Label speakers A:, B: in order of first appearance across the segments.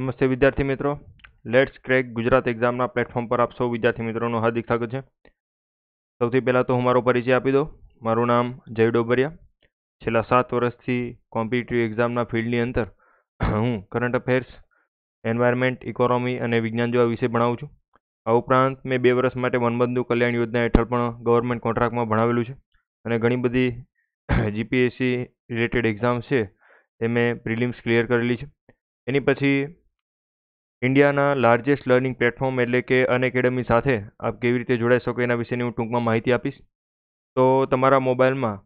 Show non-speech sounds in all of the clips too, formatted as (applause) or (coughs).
A: નમસ્તે વિદ્યાર્થી મિત્રો લેટ્સ ક્રેક ગુજરાત એક્ઝામના પ્લેટફોર્મ પર આપ સૌ વિદ્યાર્થી મિત્રોનું હાર્દિક સ્વાગત છે સૌથી પહેલાં તો હું મારો પરિચય આપી દઉં મારું નામ જય ડોબરિયા છેલ્લા સાત વર્ષથી કોમ્પિટિટિવ એક્ઝામના ફિલ્ડની અંદર હું કરંટ અફેર્સ એન્વાયરમેન્ટ ઇકોનોમી અને વિજ્ઞાન જેવા વિશે ભણાવું છું આ ઉપરાંત મેં બે વર્ષ માટે વનબંધુ કલ્યાણ યોજના હેઠળ પણ ગવર્મેન્ટ કોન્ટ્રાક્ટમાં ભણાવેલું છે અને ઘણી બધી જીપીએસસી રિલેટેડ એક્ઝામ્સ છે એ મેં પ્રિલિમ્સ ક્લિયર કરેલી છે એની પછી ઇન્ડિયાના લાર્જેસ્ટ લર્નિંગ પ્લેટફોર્મ એટલે કે અનએકેડમી સાથે આપ કેવી રીતે જોડાઈ શકો એના વિશેની હું ટૂંકમાં માહિતી આપીશ તો તમારા મોબાઈલમાં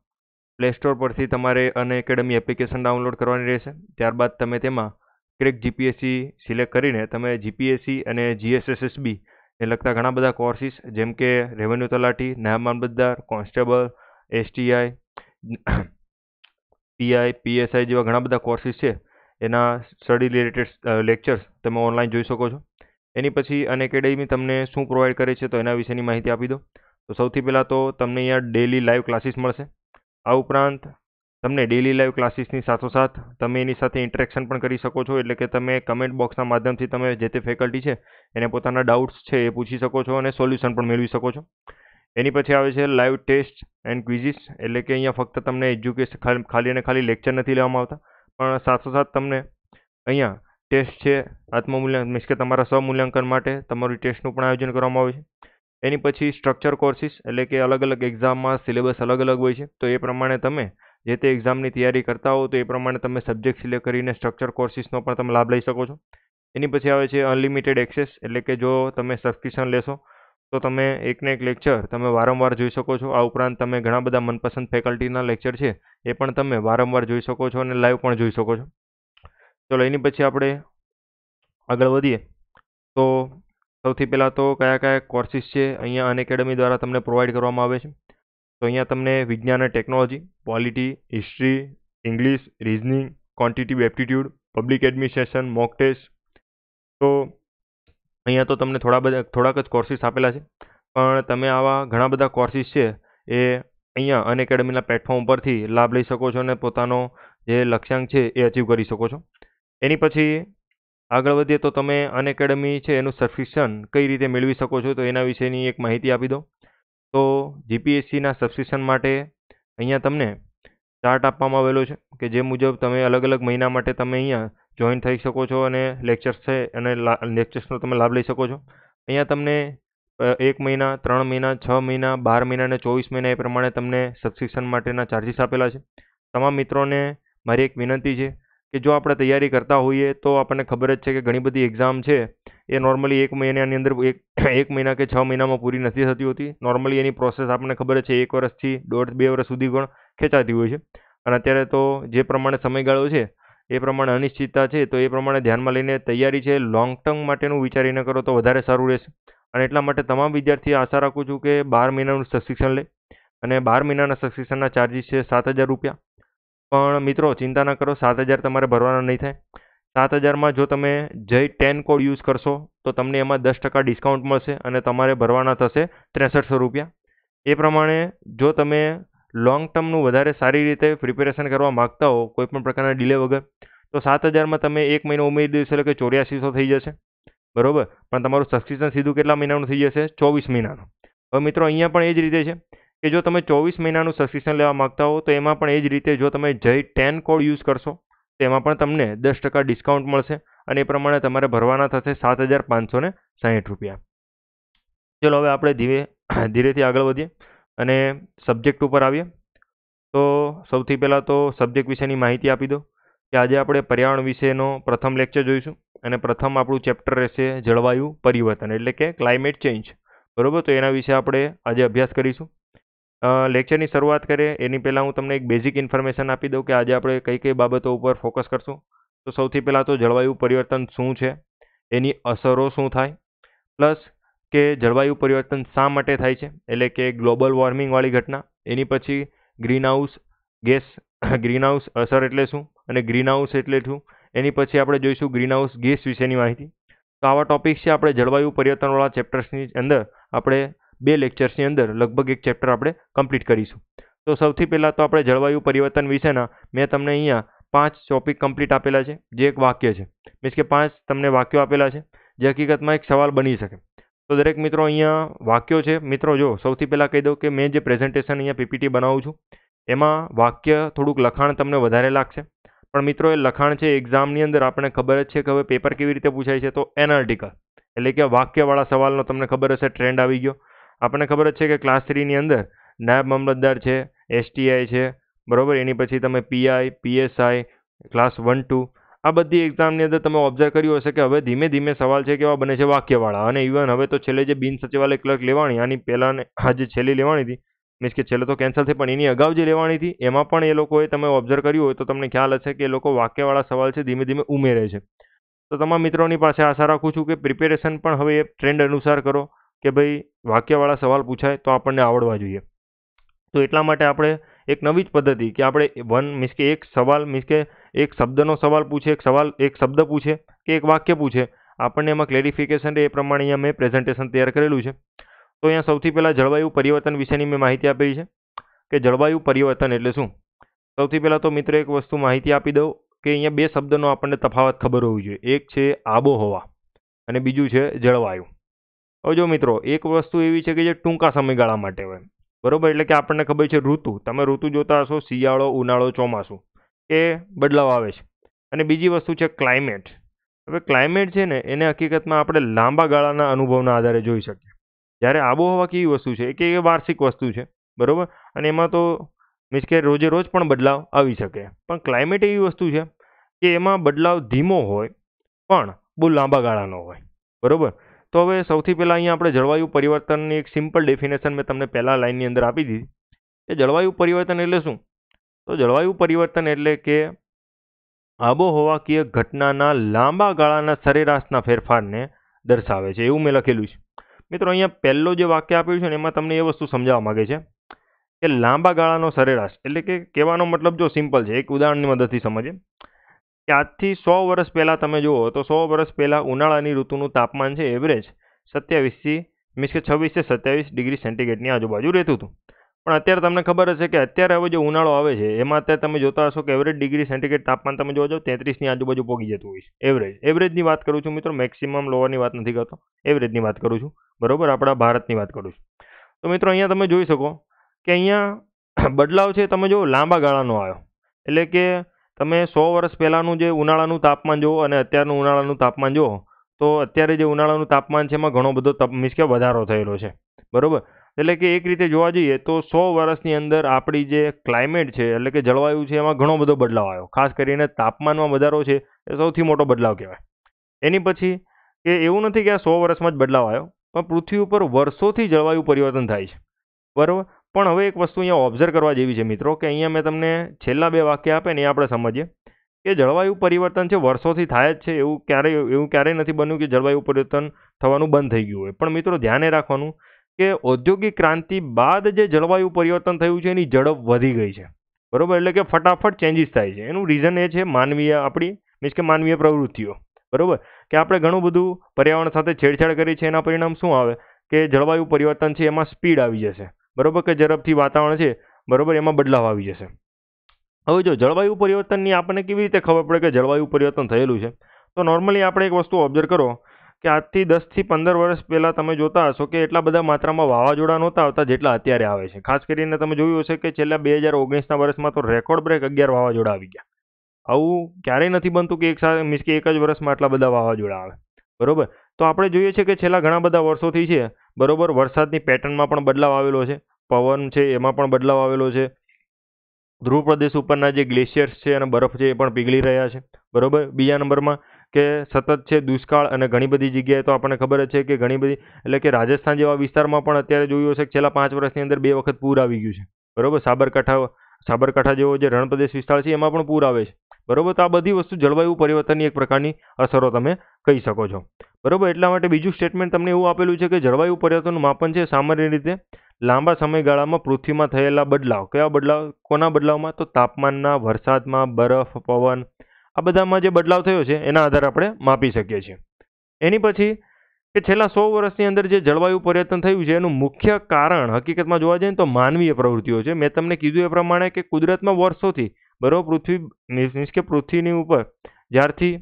A: પ્લે સ્ટોર પરથી તમારે અનએકેડમી એપ્લિકેશન ડાઉનલોડ કરવાની રહેશે ત્યારબાદ તમે તેમાં ક્રેક જીપીએસસી સિલેક્ટ કરીને તમે જીપીએસસી અને જીએસએસએસબી એ લગતા ઘણા બધા કોર્સીસ જેમ કે રેવન્યુ તલાટી નાયબ મામલતદાર કોન્સ્ટેબલ એસટીઆઈ પીઆઈ પીએસઆઈ જેવા ઘણા બધા કોર્સીસ છે એના સ્ટડી રિલેટેડ લેક્ચર્સ તમે ઓનલાઈન જોઈ શકો છો એની પછી અનએકેડેમી તમને શું પ્રોવાઈડ કરે છે તો એના વિશેની માહિતી આપી દો તો સૌથી પહેલાં તો તમને અહીંયા ડેલી લાઈવ ક્લાસીસ મળશે આ ઉપરાંત તમને ડેલી લાઈવ ક્લાસીસની સાથોસાથ તમે એની સાથે ઇન્ટરેક્શન પણ કરી શકો છો એટલે કે તમે કમેન્ટ બોક્સના માધ્યમથી તમે જે તે ફેકલ્ટી છે એને પોતાના ડાઉટ્સ છે એ પૂછી શકો છો અને સોલ્યુશન પણ મેળવી શકો છો એની પછી આવે છે લાઈવ ટેસ્ટ એન્ડ ક્વિઝિસ એટલે કે અહીંયા ફક્ત તમને એજ્યુકેશન ખાલી અને ખાલી લેક્ચર નથી લેવામાં આવતા પણ સાથોસાથ તમને અહીંયા ટેસ્ટ છે આત્મમૂલ્યાંકન મીન્સ કે તમારા સ્વમૂલ્યાંકન માટે તમારું ટેસ્ટનું પણ આયોજન કરવામાં આવે છે એની પછી સ્ટ્રક્ચર કોર્સિસ એટલે કે અલગ અલગ એક્ઝામમાં સિલેબસ અલગ અલગ હોય છે તો એ પ્રમાણે તમે જે તે એક્ઝામની તૈયારી કરતા હો તો એ પ્રમાણે તમે સબ્જેક્ટ સિલેક્ટ કરીને સ્ટ્રક્ચર કોર્સિસનો પણ તમે લાભ લઈ શકો છો એની પછી આવે છે અનલિમિટેડ એક્સેસ એટલે કે જો તમે સબસ્ક્રિપ્શન લેશો તો તમે એકને એક લેક્ચર તમે વારંવાર જોઈ શકો છો આ ઉપરાંત તમે ઘણા બધા મનપસંદ ફેકલ્ટીના લેક્ચર છે એ પણ તમે વારંવાર જોઈ શકો છો અને લાઈવ પણ જોઈ શકો છો ચલો એની પછી આપણે આગળ વધીએ તો સૌથી પહેલાં તો કયા કયા કોર્સિસ છે અહીંયા અનએકેડમી દ્વારા તમને પ્રોવાઈડ કરવામાં આવે છે તો અહીંયા તમને વિજ્ઞાન અને technology polity history English reasoning quantitative aptitude public administration mock test તો અહીંયા તો તમને થોડા બધા થોડાક જ કોર્સિસ આપેલા છે પણ તમે આવા ઘણા બધા કોર્સીસ છે એ અહીંયા અનએકેડમીના પ્લેટફોર્મ ઉપરથી લાભ લઈ શકો છો અને પોતાનો જે લક્ષ્યાંક છે એ અચીવ કરી શકો છો એની પછી આગળ વધીએ તો તમે અનએકેડમી છે એનું સબસ્ક્રિપ્શન કઈ રીતે મેળવી શકો છો તો એના વિશેની એક માહિતી આપી દો તો જીપીએસસીના સબસ્ક્રિપ્શન માટે અહીંયા તમને ચાર્ટ આપવામાં આવેલો છે કે જે મુજબ તમે અલગ અલગ મહિના માટે તમે અહીંયા જોઈન થઈ શકો છો અને લેક્ચર્સ છે અને લેક્ચર્સનો તમે લાભ લઈ શકો છો અહીંયા તમને એક મહિના ત્રણ મહિના છ મહિના બાર મહિના અને ચોવીસ મહિના એ પ્રમાણે તમને સબસ્ક્રિપ્શન માટેના ચાર્જિસ આપેલા છે તમામ મિત્રોને મારી એક વિનંતી છે કે જો આપણે તૈયારી કરતા હોઈએ તો આપણને ખબર જ છે કે ઘણી બધી એક્ઝામ છે એ નોર્મલી એક મહિનાની અંદર એક એક મહિના કે છ મહિનામાં પૂરી નથી થતી હોતી નોર્મલી એની પ્રોસેસ આપણને ખબર છે એક વર્ષથી દોઢ બે વર્ષ સુધી પણ ખેંચાતી હોય છે અને અત્યારે તો જે પ્રમાણે સમયગાળો છે એ પ્રમાણે અનિશ્ચિતતા છે તો એ પ્રમાણે ધ્યાનમાં લઈને તૈયારી છે લોંગ ટર્મ માટેનું વિચારીને કરો તો વધારે સારું રહેશે અને એટલા માટે તમામ વિદ્યાર્થીએ આશા રાખું છું કે બાર મહિનાનું સબસ્ક્રિપ્શન લે અને બાર મહિનાના સબસ્ક્રિપ્શનના ચાર્જિસ છે સાત હજાર રૂપિયા પણ મિત્રો ચિંતા ન કરો સાત હજાર તમારે ભરવાના નહીં થાય સાત હજારમાં જો તમે જય ટેન કોડ યુઝ કરશો તો તમને એમાં દસ ટકા ડિસ્કાઉન્ટ મળશે અને તમારે ભરવાના થશે ત્રેસઠસો રૂપિયા એ પ્રમાણે જો તમે લોંગ ટર્મનું વધારે સારી રીતે પ્રિપેરેશન કરવા માગતા હો કોઈપણ પ્રકારના ડિલે વગર તો સાત હજારમાં તમે એક મહિનો ઉમેરી દેશો એટલે કે ચોર્યાસીસો થઈ જશે બરોબર પણ તમારું સબસ્ક્રિપ્શન સીધું કેટલા મહિનાનું થઈ જશે ચોવીસ મહિનાનું હવે મિત્રો અહીંયા પણ એ જ રીતે છે કે જો તમે ચોવીસ મહિનાનું સબસ્ક્રિપ્શન લેવા માગતા હો તો એમાં પણ એ જ રીતે જો તમે જય ટેન કોડ યુઝ કરશો તેમાં પણ તમને દસ ટકા ડિસ્કાઉન્ટ મળશે અને એ પ્રમાણે તમારે ભરવાના થશે સાત હજાર પાંચસો ને સાહીઠ રૂપિયા ચલો હવે આપણે ધીરે ધીરેથી આગળ વધીએ અને સબ્જેક્ટ ઉપર આવીએ તો સૌથી પહેલાં તો સબ્જેક્ટ વિશેની માહિતી આપી દો કે આજે આપણે પર્યાવરણ વિશેનો પ્રથમ લેક્ચર જોઈશું અને પ્રથમ આપણું ચેપ્ટર રહેશે જળવાયુ પરિવર્તન એટલે કે ક્લાઇમેટ ચેન્જ બરાબર તો એના વિશે આપણે આજે અભ્યાસ કરીશું લેક્ચરની શરૂઆત કરીએ એની પહેલાં હું તમને એક બેઝિક ઇન્ફોર્મેશન આપી દઉં કે આજે આપણે કઈ કઈ બાબતો ઉપર ફોકસ કરશું તો સૌથી પહેલાં તો જળવાયુ પરિવર્તન શું છે એની અસરો શું થાય પ્લસ કે જળવાયુ પરિવર્તન શા માટે થાય છે એટલે કે ગ્લોબલ વોર્મિંગવાળી ઘટના એની પછી ગ્રીનહાઉસ ગેસ ગ્રીનહાઉસ અસર એટલે શું અને ગ્રીનહાઉસ એટલે શું એની પછી આપણે જોઈશું ગ્રીનહાઉસ ગેસ વિશેની માહિતી તો આવા ટોપિક છે આપણે જળવાયુ પરિવર્તનવાળા ચેપ્ટર્સની અંદર આપણે બે લેક્ચર્સની અંદર લગભગ એક ચેપ્ટર આપણે કમ્પ્લીટ કરીશું તો સૌથી પહેલાં તો આપણે જળવાયુ પરિવર્તન વિશેના મેં તમને અહીંયા પાંચ ટોપિક કમ્પ્લીટ આપેલા છે જે એક વાક્ય છે મીન્સ કે પાંચ તમને વાક્યો આપેલા છે જે હકીકતમાં એક સવાલ બની શકે તો દરેક મિત્રો અહીંયા વાક્યો છે મિત્રો જો સૌથી પહેલાં કહી દઉં કે મેં જે પ્રેઝન્ટેશન અહીંયા પીપીટી બનાવું છું એમાં વાક્ય થોડુંક લખાણ તમને વધારે લાગશે પણ મિત્રો એ લખાણ છે એક્ઝામની અંદર આપણને ખબર જ છે કે હવે પેપર કેવી રીતે પૂછાય છે તો એનાલિટિકલ એટલે કે વાક્યવાળા સવાલનો તમને ખબર હશે ટ્રેન્ડ આવી ગયો આપણને ખબર જ છે કે ક્લાસ થ્રીની અંદર નાયબ મામલતદાર છે એસટીઆઈ છે બરાબર એની પછી તમે PI PSI class one two આ બધી એક્ઝામની અંદર તમે ઓબ્ઝર્વ કર્યું હશે કે હવે ધીમે ધીમે સવાલ છે કેવા બને છે વાક્યવાળા અને ઇવન હવે તો છેલ્લે જે બિન સચિવાલય ક્લર્ક લેવાની આની પહેલાં આજે છેલ્લી લેવાની હતી મીન્સ કે છેલ્લે તો કેન્સલ થઈ પણ એની અગાઉ જે લેવાની હતી એમાં પણ એ લોકોએ તમે ઓબ્ઝર્વ કર્યું હોય તો તમને ખ્યાલ હશે કે એ લોકો વાક્યવાળા સવાલ છે ધીમે ધીમે ઉમેરે છે તો તમામ મિત્રોની પાસે આશા રાખું છું કે પ્રિપેરેશન પણ હવે એ ટ્રેન્ડ અનુસાર કરો કે ભાઈ વાક્યવાળા સવાલ પૂછાય તો આપણને આવડવા જોઈએ તો એટલા માટે આપણે એક નવી જ પદ્ધતિ કે આપણે વન મીન્સ કે એક સવાલ મીન્સ કે એક શબ્દનો સવાલ પૂછે એક સવાલ એક શબ્દ પૂછે કે એક વાક્ય પૂછે આપણને એમાં ક્લેરિફિકેશન રહે એ પ્રમાણે અહીંયા મેં પ્રેઝન્ટેશન તૈયાર કરેલું છે તો અહીંયા સૌથી પહેલાં જળવાયુ પરિવર્તન વિશેની મેં માહિતી આપેલી છે કે જળવાયુ પરિવર્તન એટલે શું સૌથી પહેલાં તો મિત્રો એક વસ્તુ માહિતી આપી દઉં કે અહીંયા બે શબ્દનો આપણને તફાવત ખબર હોવી જોઈએ એક છે આબોહવા અને બીજું છે જળવાયુ હવે જો મિત્રો એક વસ્તુ એવી છે કે જે ટૂંકા સમયગાળા માટે હોય બરાબર એટલે કે આપણને ખબર છે ઋતુ તમે ઋતુ જોતા હશો શિયાળો ઉનાળો ચોમાસું એ બદલાવ આવે છે અને બીજી વસ્તુ છે ક્લાઇમેટ હવે ક્લાઇમેટ છે ને એને હકીકતમાં આપણે લાંબા ગાળાના અનુભવના આધારે જોઈ શકીએ જ્યારે આબોહવા કેવી વસ્તુ છે કે એ વાર્ષિક વસ્તુ છે બરાબર અને એમાં તો મીન્સ કે રોજે રોજ પણ બદલાવ આવી શકે પણ ક્લાઇમેટ એવી વસ્તુ છે કે એમાં બદલાવ ધીમો હોય પણ બહુ લાંબા ગાળાનો હોય બરાબર તો હવે સૌથી પહેલાં અહીંયા આપણે જળવાયુ પરિવર્તનની એક સિમ્પલ ડેફિનેશન મેં તમને પહેલાં લાઇનની અંદર આપી દીધી એ જળવાયુ પરિવર્તન એટલે શું તો જળવાયુ પરિવર્તન એટલે કે આબોહવાકીય ઘટનાના લાંબા ગાળાના સરેરાશના ફેરફારને દર્શાવે છે એવું મેં લખેલું છે મિત્રો અહીંયા પહેલો જે વાક્ય આપ્યું છે ને એમાં તમને એ વસ્તુ સમજાવવા માગે છે કે લાંબા ગાળાનો સરેરાશ એટલે કે કહેવાનો મતલબ જો સિમ્પલ છે એક ઉદાહરણની મદદથી સમજે કે આજથી સો વર્ષ પહેલાં તમે જુઓ તો સો વર્ષ પહેલાં ઉનાળાની ઋતુનું તાપમાન છે એવરેજ સત્યાવીસથી મીન્સ કે છવ્વીસથી સત્યાવીસ ડિગ્રી સેન્ટીગ્રેડની આજુબાજુ રહેતું હતું પણ અત્યારે તમને ખબર હશે કે અત્યારે હવે જે ઉનાળો આવે છે એમાં અત્યારે તમે જોતા હશો કે એવરેજ ડિગ્રી સેન્ટીગ્રેડ તાપમાન તમે જાઓ તેત્રીસની આજુબાજુ પોગી જતું હોય છે એવરેજ એવરેજની વાત કરું છું મિત્રો મેક્સિમમ લોવરની વાત નથી કરતો એવરેજની વાત કરું છું બરાબર આપણા ભારતની વાત કરું છું તો મિત્રો અહીંયા તમે જોઈ શકો કે અહીંયા બદલાવ છે તમે જો લાંબા ગાળાનો આવ્યો એટલે કે તમે સો વર્ષ પહેલાંનું જે ઉનાળાનું તાપમાન જુઓ અને અત્યારનું ઉનાળાનું તાપમાન જુઓ તો અત્યારે જે ઉનાળાનું તાપમાન છે એમાં ઘણો બધો મીન્સ કે વધારો થયેલો છે બરાબર એટલે કે એક રીતે જોવા જઈએ તો સો વર્ષની અંદર આપણી જે ક્લાઇમેટ છે એટલે કે જળવાયુ છે એમાં ઘણો બધો બદલાવ આવ્યો ખાસ કરીને તાપમાનમાં વધારો છે એ સૌથી મોટો બદલાવ કહેવાય એની પછી કે એવું નથી કે આ સો વર્ષમાં જ બદલાવ આવ્યો પણ પૃથ્વી ઉપર વર્ષોથી જળવાયુ પરિવર્તન થાય છે બરાબર પણ હવે એક વસ્તુ અહીંયા ઓબ્ઝર્વ કરવા જેવી છે મિત્રો કે અહીંયા મેં તમને છેલ્લા બે વાક્ય આપે ને એ આપણે સમજીએ કે જળવાયુ પરિવર્તન છે વર્ષોથી થાય જ છે એવું ક્યારેય એવું ક્યારેય નથી બન્યું કે જળવાયુ પરિવર્તન થવાનું બંધ થઈ ગયું હોય પણ મિત્રો ધ્યાને રાખવાનું કે ઔદ્યોગિક ક્રાંતિ બાદ જે જળવાયુ પરિવર્તન થયું છે એની ઝડપ વધી ગઈ છે બરાબર એટલે કે ફટાફટ ચેન્જીસ થાય છે એનું રીઝન એ છે માનવીય આપણી મીન્સ કે માનવીય પ્રવૃત્તિઓ બરાબર કે આપણે ઘણું બધું પર્યાવરણ સાથે છેડછાડ કરી છે એના પરિણામ શું આવે કે જળવાયુ પરિવર્તન છે એમાં સ્પીડ આવી જશે બરાબર કે ઝડપથી વાતાવરણ છે બરાબર એમાં બદલાવ આવી જશે હવે જો જળવાયુ પરિવર્તનની આપણને કેવી રીતે ખબર પડે કે જળવાયુ પરિવર્તન થયેલું છે તો નોર્મલી આપણે એક વસ્તુ ઓબ્ઝર્વ કરો કે આજથી દસથી પંદર વર્ષ પહેલાં તમે જોતા હશો કે એટલા બધા માત્રામાં વાવાઝોડા નહોતા આવતા જેટલા અત્યારે આવે છે ખાસ કરીને તમે જોયું હશે કે છેલ્લા બે હજાર ઓગણીસના વર્ષમાં તો રેકોર્ડ બ્રેક અગિયાર વાવાઝોડા આવી ગયા આવું ક્યારેય નથી બનતું કે એક સાથે મીન્સ કે એક જ વર્ષમાં આટલા બધા વાવાઝોડા આવે બરોબર તો આપણે જોઈએ છે કે છેલ્લા ઘણા બધા વર્ષોથી છે બરોબર વરસાદની પેટર્નમાં પણ બદલાવ આવેલો છે પવન છે એમાં પણ બદલાવ આવેલો છે ધ્રુવ પ્રદેશ ઉપરના જે ગ્લેશિયર્સ છે અને બરફ છે એ પણ પીગળી રહ્યા છે બરોબર બીજા નંબરમાં કે સતત છે દુષ્કાળ અને ઘણી બધી જગ્યાએ તો આપણને ખબર છે કે ઘણી બધી એટલે કે રાજસ્થાન જેવા વિસ્તારમાં પણ અત્યારે જોયું હશે કે છેલ્લા પાંચ વર્ષની અંદર બે વખત પૂર આવી ગયું છે બરોબર સાબરકાંઠા સાબરકાંઠા જેવો જે રણપ્રદેશ વિસ્તાર છે એમાં પણ પૂર આવે છે બરાબર તો આ બધી વસ્તુ જળવાયુ પરિવર્તનની એક પ્રકારની અસરો તમે કહી શકો છો બરોબર એટલા માટે બીજું સ્ટેટમેન્ટ તમને એવું આપેલું છે કે જળવાયુ પરિવર્તનનું માપન છે સામાન્ય રીતે લાંબા સમયગાળામાં પૃથ્વીમાં થયેલા બદલાવ કયા બદલાવ કોના બદલાવમાં તો તાપમાનના વરસાદમાં બરફ પવન આ બધામાં જે બદલાવ થયો છે એના આધારે આપણે માપી શકીએ છીએ એની પછી કે છેલ્લા સો વર્ષની અંદર જે જળવાયુ પરિવર્તન થયું છે એનું મુખ્ય કારણ હકીકતમાં જોવા જઈએ તો માનવીય પ્રવૃત્તિઓ છે મેં તમને કીધું એ પ્રમાણે કે કુદરતમાં વર્ષોથી બરોબર પૃથ્વી મીન્સ કે પૃથ્વીની ઉપર જ્યારથી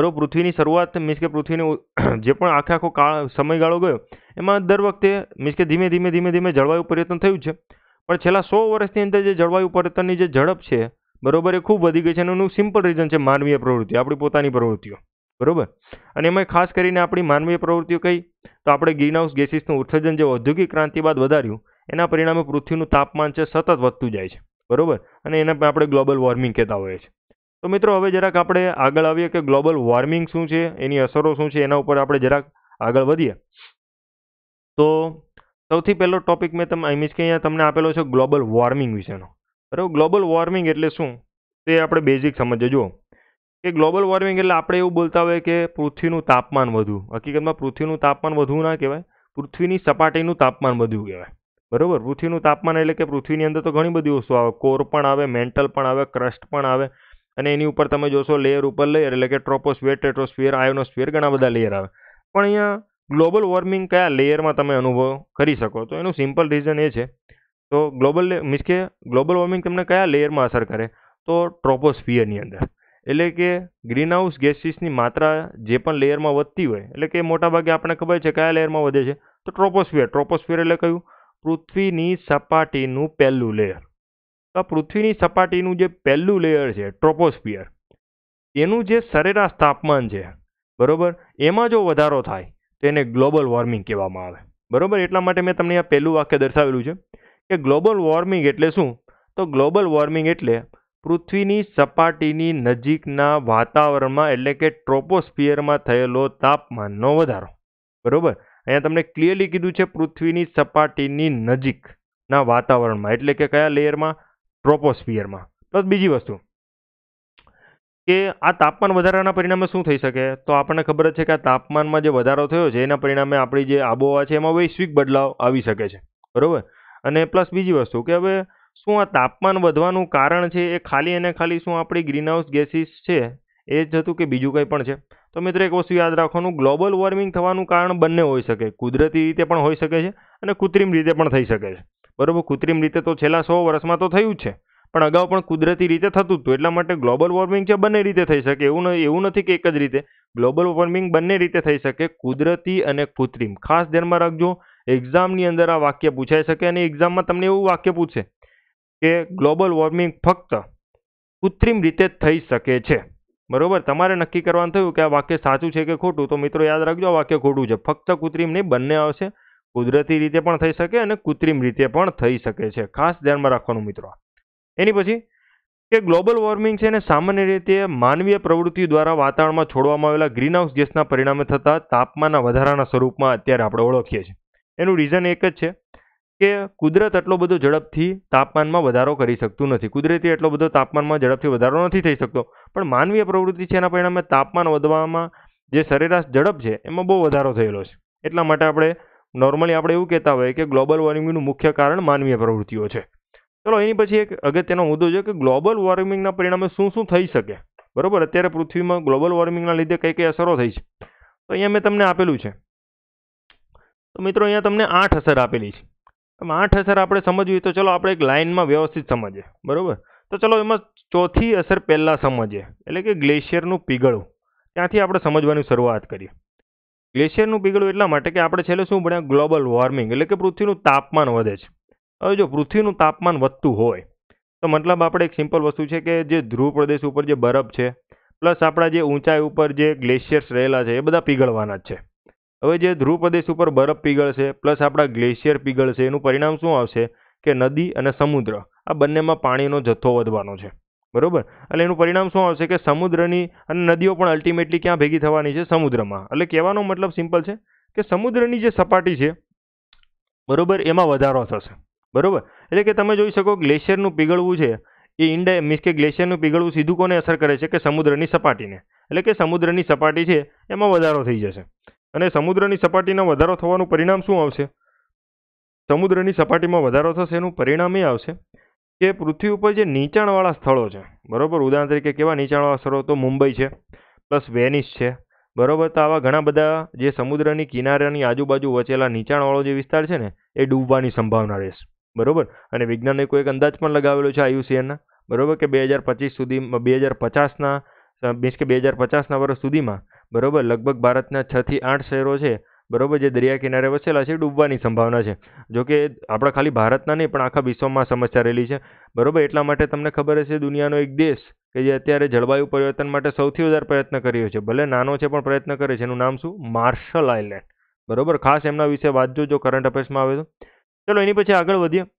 A: બરોબર પૃથ્વીની શરૂઆત મીન્સ કે પૃથ્વીનો (coughs) જે પણ આખે આખો કાળ સમયગાળો ગયો એમાં દર વખતે મીન્સ કે ધીમે ધીમે ધીમે ધીમે જળવાયુ પરિવર્તન થયું છે પણ છેલ્લા સો વર્ષની અંદર જે જળવાયુ પરિવર્તનની જે ઝડપ છે બરોબર એ ખૂબ વધી ગઈ છે અને એનું સિમ્પલ રીઝન છે માનવીય પ્રવૃત્તિઓ આપણી પોતાની પ્રવૃત્તિઓ બરોબર અને એમાં ખાસ કરીને આપણી માનવીય પ્રવૃત્તિઓ કઈ તો આપણે ગ્રીન હાઉસ ગેસીસનું ઉત્સર્જન જે ઔદ્યોગિક ક્રાંતિ બાદ વધાર્યું એના પરિણામે પૃથ્વીનું તાપમાન છે સતત વધતું જાય છે બરોબર અને એને પણ આપણે ગ્લોબલ વોર્મિંગ કહેતા હોઈએ છીએ તો મિત્રો હવે જરાક આપણે આગળ આવીએ કે ગ્લોબલ વોર્મિંગ શું છે એની અસરો શું છે એના ઉપર આપણે જરાક આગળ વધીએ તો સૌથી પહેલો ટોપિક મેં તમે એમ જ કે અહીંયા તમને આપેલો છે ગ્લોબલ વોર્મિંગ વિશેનો બરાબર ગ્લોબલ વોર્મિંગ એટલે શું તે આપણે બેઝિક સમજીએ જો કે ગ્લોબલ વોર્મિંગ એટલે આપણે એવું બોલતા હોય કે પૃથ્વીનું તાપમાન વધવું હકીકતમાં પૃથ્વીનું તાપમાન વધવું ના કહેવાય પૃથ્વીની સપાટીનું તાપમાન વધવું કહેવાય બરાબર પૃથ્વીનું તાપમાન એટલે કે પૃથ્વીની અંદર તો ઘણી બધી વસ્તુ આવે કોર પણ આવે મેન્ટલ પણ આવે ક્રસ્ટ પણ આવે અને એની ઉપર તમે જોશો લેયર ઉપર લેયર એટલે કે ટ્રોપોસ્ફિયર ટેટ્રોસ્ફિયર આયોનોસ્ફિયર ઘણા બધા લેયર આવે પણ અહીંયા ગ્લોબલ વોર્મિંગ કયા લેયરમાં તમે અનુભવ કરી શકો તો એનું સિમ્પલ રીઝન એ છે તો ગ્લોબલ મીન્સ કે ગ્લોબલ વોર્મિંગ તમને કયા લેયરમાં અસર કરે તો ટ્રોપોસ્ફિયરની અંદર એટલે કે ગ્રીનહાઉસ ગેસીસની માત્રા જે પણ લેયરમાં વધતી હોય એટલે કે મોટાભાગે આપણને ખબર છે કયા લેયરમાં વધે છે તો ટ્રોપોસ્ફિયર ટ્રોપોસ્ફિયર એટલે કહ્યું પૃથ્વીની સપાટીનું પહેલું લેયર તો પૃથ્વીની સપાટીનું જે પહેલું લેયર છે ટ્રોપોસ્ફિયર એનું જે સરેરાશ તાપમાન છે બરાબર એમાં જો વધારો થાય તો એને ગ્લોબલ વોર્મિંગ કહેવામાં આવે બરાબર એટલા માટે મેં તમને આ પહેલું વાક્ય દર્શાવેલું છે કે ગ્લોબલ વોર્મિંગ એટલે શું તો ગ્લોબલ વોર્મિંગ એટલે પૃથ્વીની સપાટીની નજીકના વાતાવરણમાં એટલે કે ટ્રોપોસ્ફિયરમાં થયેલો તાપમાનનો વધારો બરાબર અહીંયા તમને ક્લિયરલી કીધું છે પૃથ્વીની સપાટીની નજીકના વાતાવરણમાં એટલે કે કયા લેયરમાં ટ્રોપોસ્ફિયરમાં પ્લસ બીજી વસ્તુ કે આ તાપમાન વધારાના પરિણામે શું થઈ શકે તો આપણને ખબર છે કે આ તાપમાનમાં જે વધારો થયો છે એના પરિણામે આપણી જે આબોહવા છે એમાં વૈશ્વિક બદલાવ આવી શકે છે બરાબર અને પ્લસ બીજી વસ્તુ કે હવે શું આ તાપમાન વધવાનું કારણ છે એ ખાલી અને ખાલી શું આપણી ગ્રીનહાઉસ ગેસીસ છે એ જ હતું કે બીજું કંઈ પણ છે તો મિત્રો એક વસ્તુ યાદ રાખવાનું ગ્લોબલ વોર્મિંગ થવાનું કારણ બંને હોઈ શકે કુદરતી રીતે પણ હોઈ શકે છે અને કૃત્રિમ રીતે પણ થઈ શકે છે બરાબર કૃત્રિમ રીતે તો છેલ્લા સો વર્ષમાં તો થયું જ છે પણ અગાઉ પણ કુદરતી રીતે થતું હતું એટલા માટે ગ્લોબલ વોર્મિંગ છે બંને રીતે થઈ શકે એવું એવું નથી કે એક જ રીતે ગ્લોબલ વોર્મિંગ બંને રીતે થઈ શકે કુદરતી અને કૃત્રિમ ખાસ ધ્યાનમાં રાખજો એક્ઝામની અંદર આ વાક્ય પૂછાઈ શકે અને એક્ઝામમાં તમને એવું વાક્ય પૂછે કે ગ્લોબલ વોર્મિંગ ફક્ત કૃત્રિમ રીતે થઈ શકે છે બરાબર તમારે નક્કી કરવાનું થયું કે આ વાક્ય સાચું છે કે ખોટું તો મિત્રો યાદ રાખજો આ વાક્ય ખોટું છે ફક્ત કૃત્રિમ નહીં બંને આવશે કુદરતી રીતે પણ થઈ શકે અને કૃત્રિમ રીતે પણ થઈ શકે છે ખાસ ધ્યાનમાં રાખવાનું મિત્રો એની પછી કે ગ્લોબલ વોર્મિંગ છે ને સામાન્ય રીતે માનવીય પ્રવૃત્તિ દ્વારા વાતાવરણમાં છોડવામાં આવેલા ગ્રીનહાઉસ ગેસના પરિણામે થતા તાપમાનના વધારાના સ્વરૂપમાં અત્યારે આપણે ઓળખીએ છીએ એનું રીઝન એક જ છે કે કુદરત એટલો બધો ઝડપથી તાપમાનમાં વધારો કરી શકતું નથી કુદરતી એટલો બધો તાપમાનમાં ઝડપથી વધારો નથી થઈ શકતો પણ માનવીય પ્રવૃત્તિ છે એના પરિણામે તાપમાન વધવામાં જે સરેરાશ ઝડપ છે એમાં બહુ વધારો થયેલો છે એટલા માટે આપણે નોર્મલી આપણે એવું કહેતા હોય કે ગ્લોબલ વોર્મિંગનું મુખ્ય કારણ માનવીય પ્રવૃત્તિઓ છે ચલો એની પછી એક અગત્યનો મુદ્દો છે કે ગ્લોબલ વોર્મિંગના પરિણામે શું શું થઈ શકે બરાબર અત્યારે પૃથ્વીમાં ગ્લોબલ વોર્મિંગના લીધે કઈ કઈ અસરો થઈ છે તો અહીંયા મેં તમને આપેલું છે તો મિત્રો અહીંયા તમને આઠ અસર આપેલી છે આમ આઠ અસર આપણે સમજવી તો ચલો આપણે એક લાઇનમાં વ્યવસ્થિત સમજીએ બરાબર તો ચલો એમાં ચોથી અસર પહેલાં સમજીએ એટલે કે ગ્લેશિયરનું પીગળવું ત્યાંથી આપણે સમજવાની શરૂઆત કરીએ ગ્લેશિયરનું પીગળવું એટલા માટે કે આપણે છેલ્લે શું ભણ્યા ગ્લોબલ વોર્મિંગ એટલે કે પૃથ્વીનું તાપમાન વધે છે હવે જો પૃથ્વીનું તાપમાન વધતું હોય તો મતલબ આપણે એક સિમ્પલ વસ્તુ છે કે જે ધ્રુવ પ્રદેશ ઉપર જે બરફ છે પ્લસ આપણા જે ઊંચાઈ ઉપર જે ગ્લેશિયર્સ રહેલા છે એ બધા પીગળવાના જ છે હવે જે ધ્રુવ પ્રદેશ ઉપર બરફ પીગળશે પ્લસ આપણા ગ્લેશિયર પીગળશે એનું પરિણામ શું આવશે કે નદી અને સમુદ્ર આ બંનેમાં પાણીનો જથ્થો વધવાનો છે બરોબર એટલે એનું પરિણામ શું આવશે કે સમુદ્રની અને નદીઓ પણ અલ્ટિમેટલી ક્યાં ભેગી થવાની છે સમુદ્રમાં એટલે કહેવાનો મતલબ સિમ્પલ છે કે સમુદ્રની જે સપાટી છે બરોબર એમાં વધારો થશે બરોબર એટલે કે તમે જોઈ શકો ગ્લેશિયરનું પીગળવું છે એ ઇન્ડા મીન્સ કે ગ્લેશિયરનું પીગળવું સીધું કોને અસર કરે છે કે સમુદ્રની સપાટીને એટલે કે સમુદ્રની સપાટી છે એમાં વધારો થઈ જશે અને સમુદ્રની સપાટીના વધારો થવાનું પરિણામ શું આવશે સમુદ્રની સપાટીમાં વધારો થશે એનું પરિણામ એ આવશે કે પૃથ્વી ઉપર જે નીચાણવાળા સ્થળો છે બરાબર ઉદાહરણ તરીકે કેવા નીચાણવાળા સ્થળો તો મુંબઈ છે પ્લસ વેનિસ છે બરાબર તો આવા ઘણા બધા જે સમુદ્રની કિનારાની આજુબાજુ વચેલા નીચાણવાળો જે વિસ્તાર છે ને એ ડૂબવાની સંભાવના રહેશે બરાબર અને વૈજ્ઞાનિકો એક અંદાજ પણ લગાવેલો છે આયુસીએનના બરાબર કે બે હજાર પચીસ સુધી બે હજાર પચાસના મીન્સ કે બે હજાર પચાસના વર્ષ સુધીમાં બરાબર લગભગ ભારતના છથી આઠ શહેરો છે બરાબર જે દરિયા કિનારે વસેલા છે ડૂબવાની સંભાવના છે જોકે આપણા ખાલી ભારતના નહીં પણ આખા વિશ્વમાં સમસ્યા રહેલી છે બરાબર એટલા માટે તમને ખબર હશે દુનિયાનો એક દેશ કે જે અત્યારે જળવાયુ પરિવર્તન માટે સૌથી વધારે પ્રયત્ન કર્યો છે ભલે નાનો છે પણ પ્રયત્ન કરે છે એનું નામ શું માર્શલ આઇલેન્ડ બરાબર ખાસ એમના વિશે વાંચજો જો કરંટ અફેર્સમાં આવે તો ચલો એની પછી આગળ વધીએ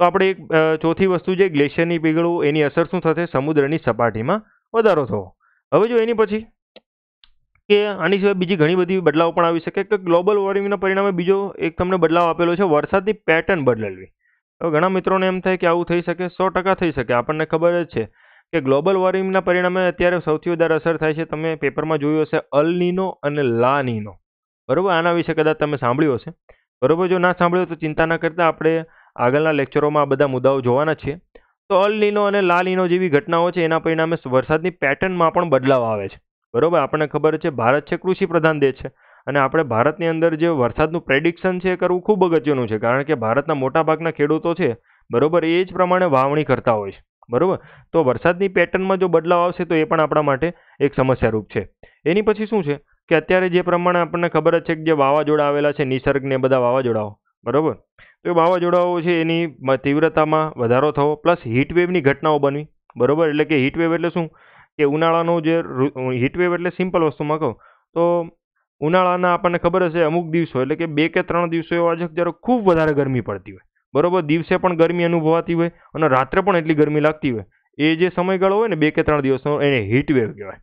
A: તો આપણે એક ચોથી વસ્તુ જે ગ્લેશિયરની પીગળવું એની અસર શું થશે સમુદ્રની સપાટીમાં વધારો થવો હવે જો એની પછી કે આની સિવાય બીજી ઘણી બધી બદલાવ પણ આવી શકે કે ગ્લોબલ વોર્મિંગના પરિણામે બીજો એક તમને બદલાવ આપેલો છે વરસાદની પેટર્ન બદલવી હવે ઘણા મિત્રોને એમ થાય કે આવું થઈ શકે સો ટકા થઈ શકે આપણને ખબર જ છે કે ગ્લોબલ વોર્મિંગના પરિણામે અત્યારે સૌથી વધારે અસર થાય છે તમે પેપરમાં જોયું હશે અલનીનો અને લાનીનો બરાબર આના વિશે કદાચ તમે સાંભળ્યું હશે બરાબર જો ના સાંભળ્યું તો ચિંતા ના કરતા આપણે આગળના લેક્ચરોમાં આ બધા મુદ્દાઓ જોવાના છીએ તલ લીલો અને લાલ લીલો જેવી ઘટનાઓ છે એના પરિણામે વરસાદની પેટર્નમાં પણ બદલાવ આવે છે બરાબર આપણને ખબર છે ભારત છે કૃષિ પ્રધાન દેશ છે અને આપણે ભારતની અંદર જે વરસાદનું પ્રેડિક્શન છે એ કરવું ખૂબ અગત્યનું છે કારણ કે ભારતના મોટાભાગના ખેડૂતો છે બરાબર એ જ પ્રમાણે વાવણી કરતા હોય છે બરાબર તો વરસાદની પેટર્નમાં જો બદલાવ આવશે તો એ પણ આપણા માટે એક સમસ્યારૂપ છે એની પછી શું છે કે અત્યારે જે પ્રમાણે આપણને ખબર જ છે કે જે વાવાઝોડા આવેલા છે નિસર્ગને બધા વાવાઝોડાઓ બરાબર તો વાવાઝોડાઓ છે એની તીવ્રતામાં વધારો થવો પ્લસ હીટવેવની ઘટનાઓ બનવી બરોબર એટલે કે હીટવેવ એટલે શું કે ઉનાળાનો જે હીટવેવ એટલે સિમ્પલ વસ્તુમાં કહો તો ઉનાળાના આપણને ખબર હશે અમુક દિવસો એટલે કે બે કે ત્રણ દિવસો એવા છે જ્યારે ખૂબ વધારે ગરમી પડતી હોય બરોબર દિવસે પણ ગરમી અનુભવાતી હોય અને રાત્રે પણ એટલી ગરમી લાગતી હોય એ જે સમયગાળો હોય ને બે કે ત્રણ દિવસનો એને હીટવેવ કહેવાય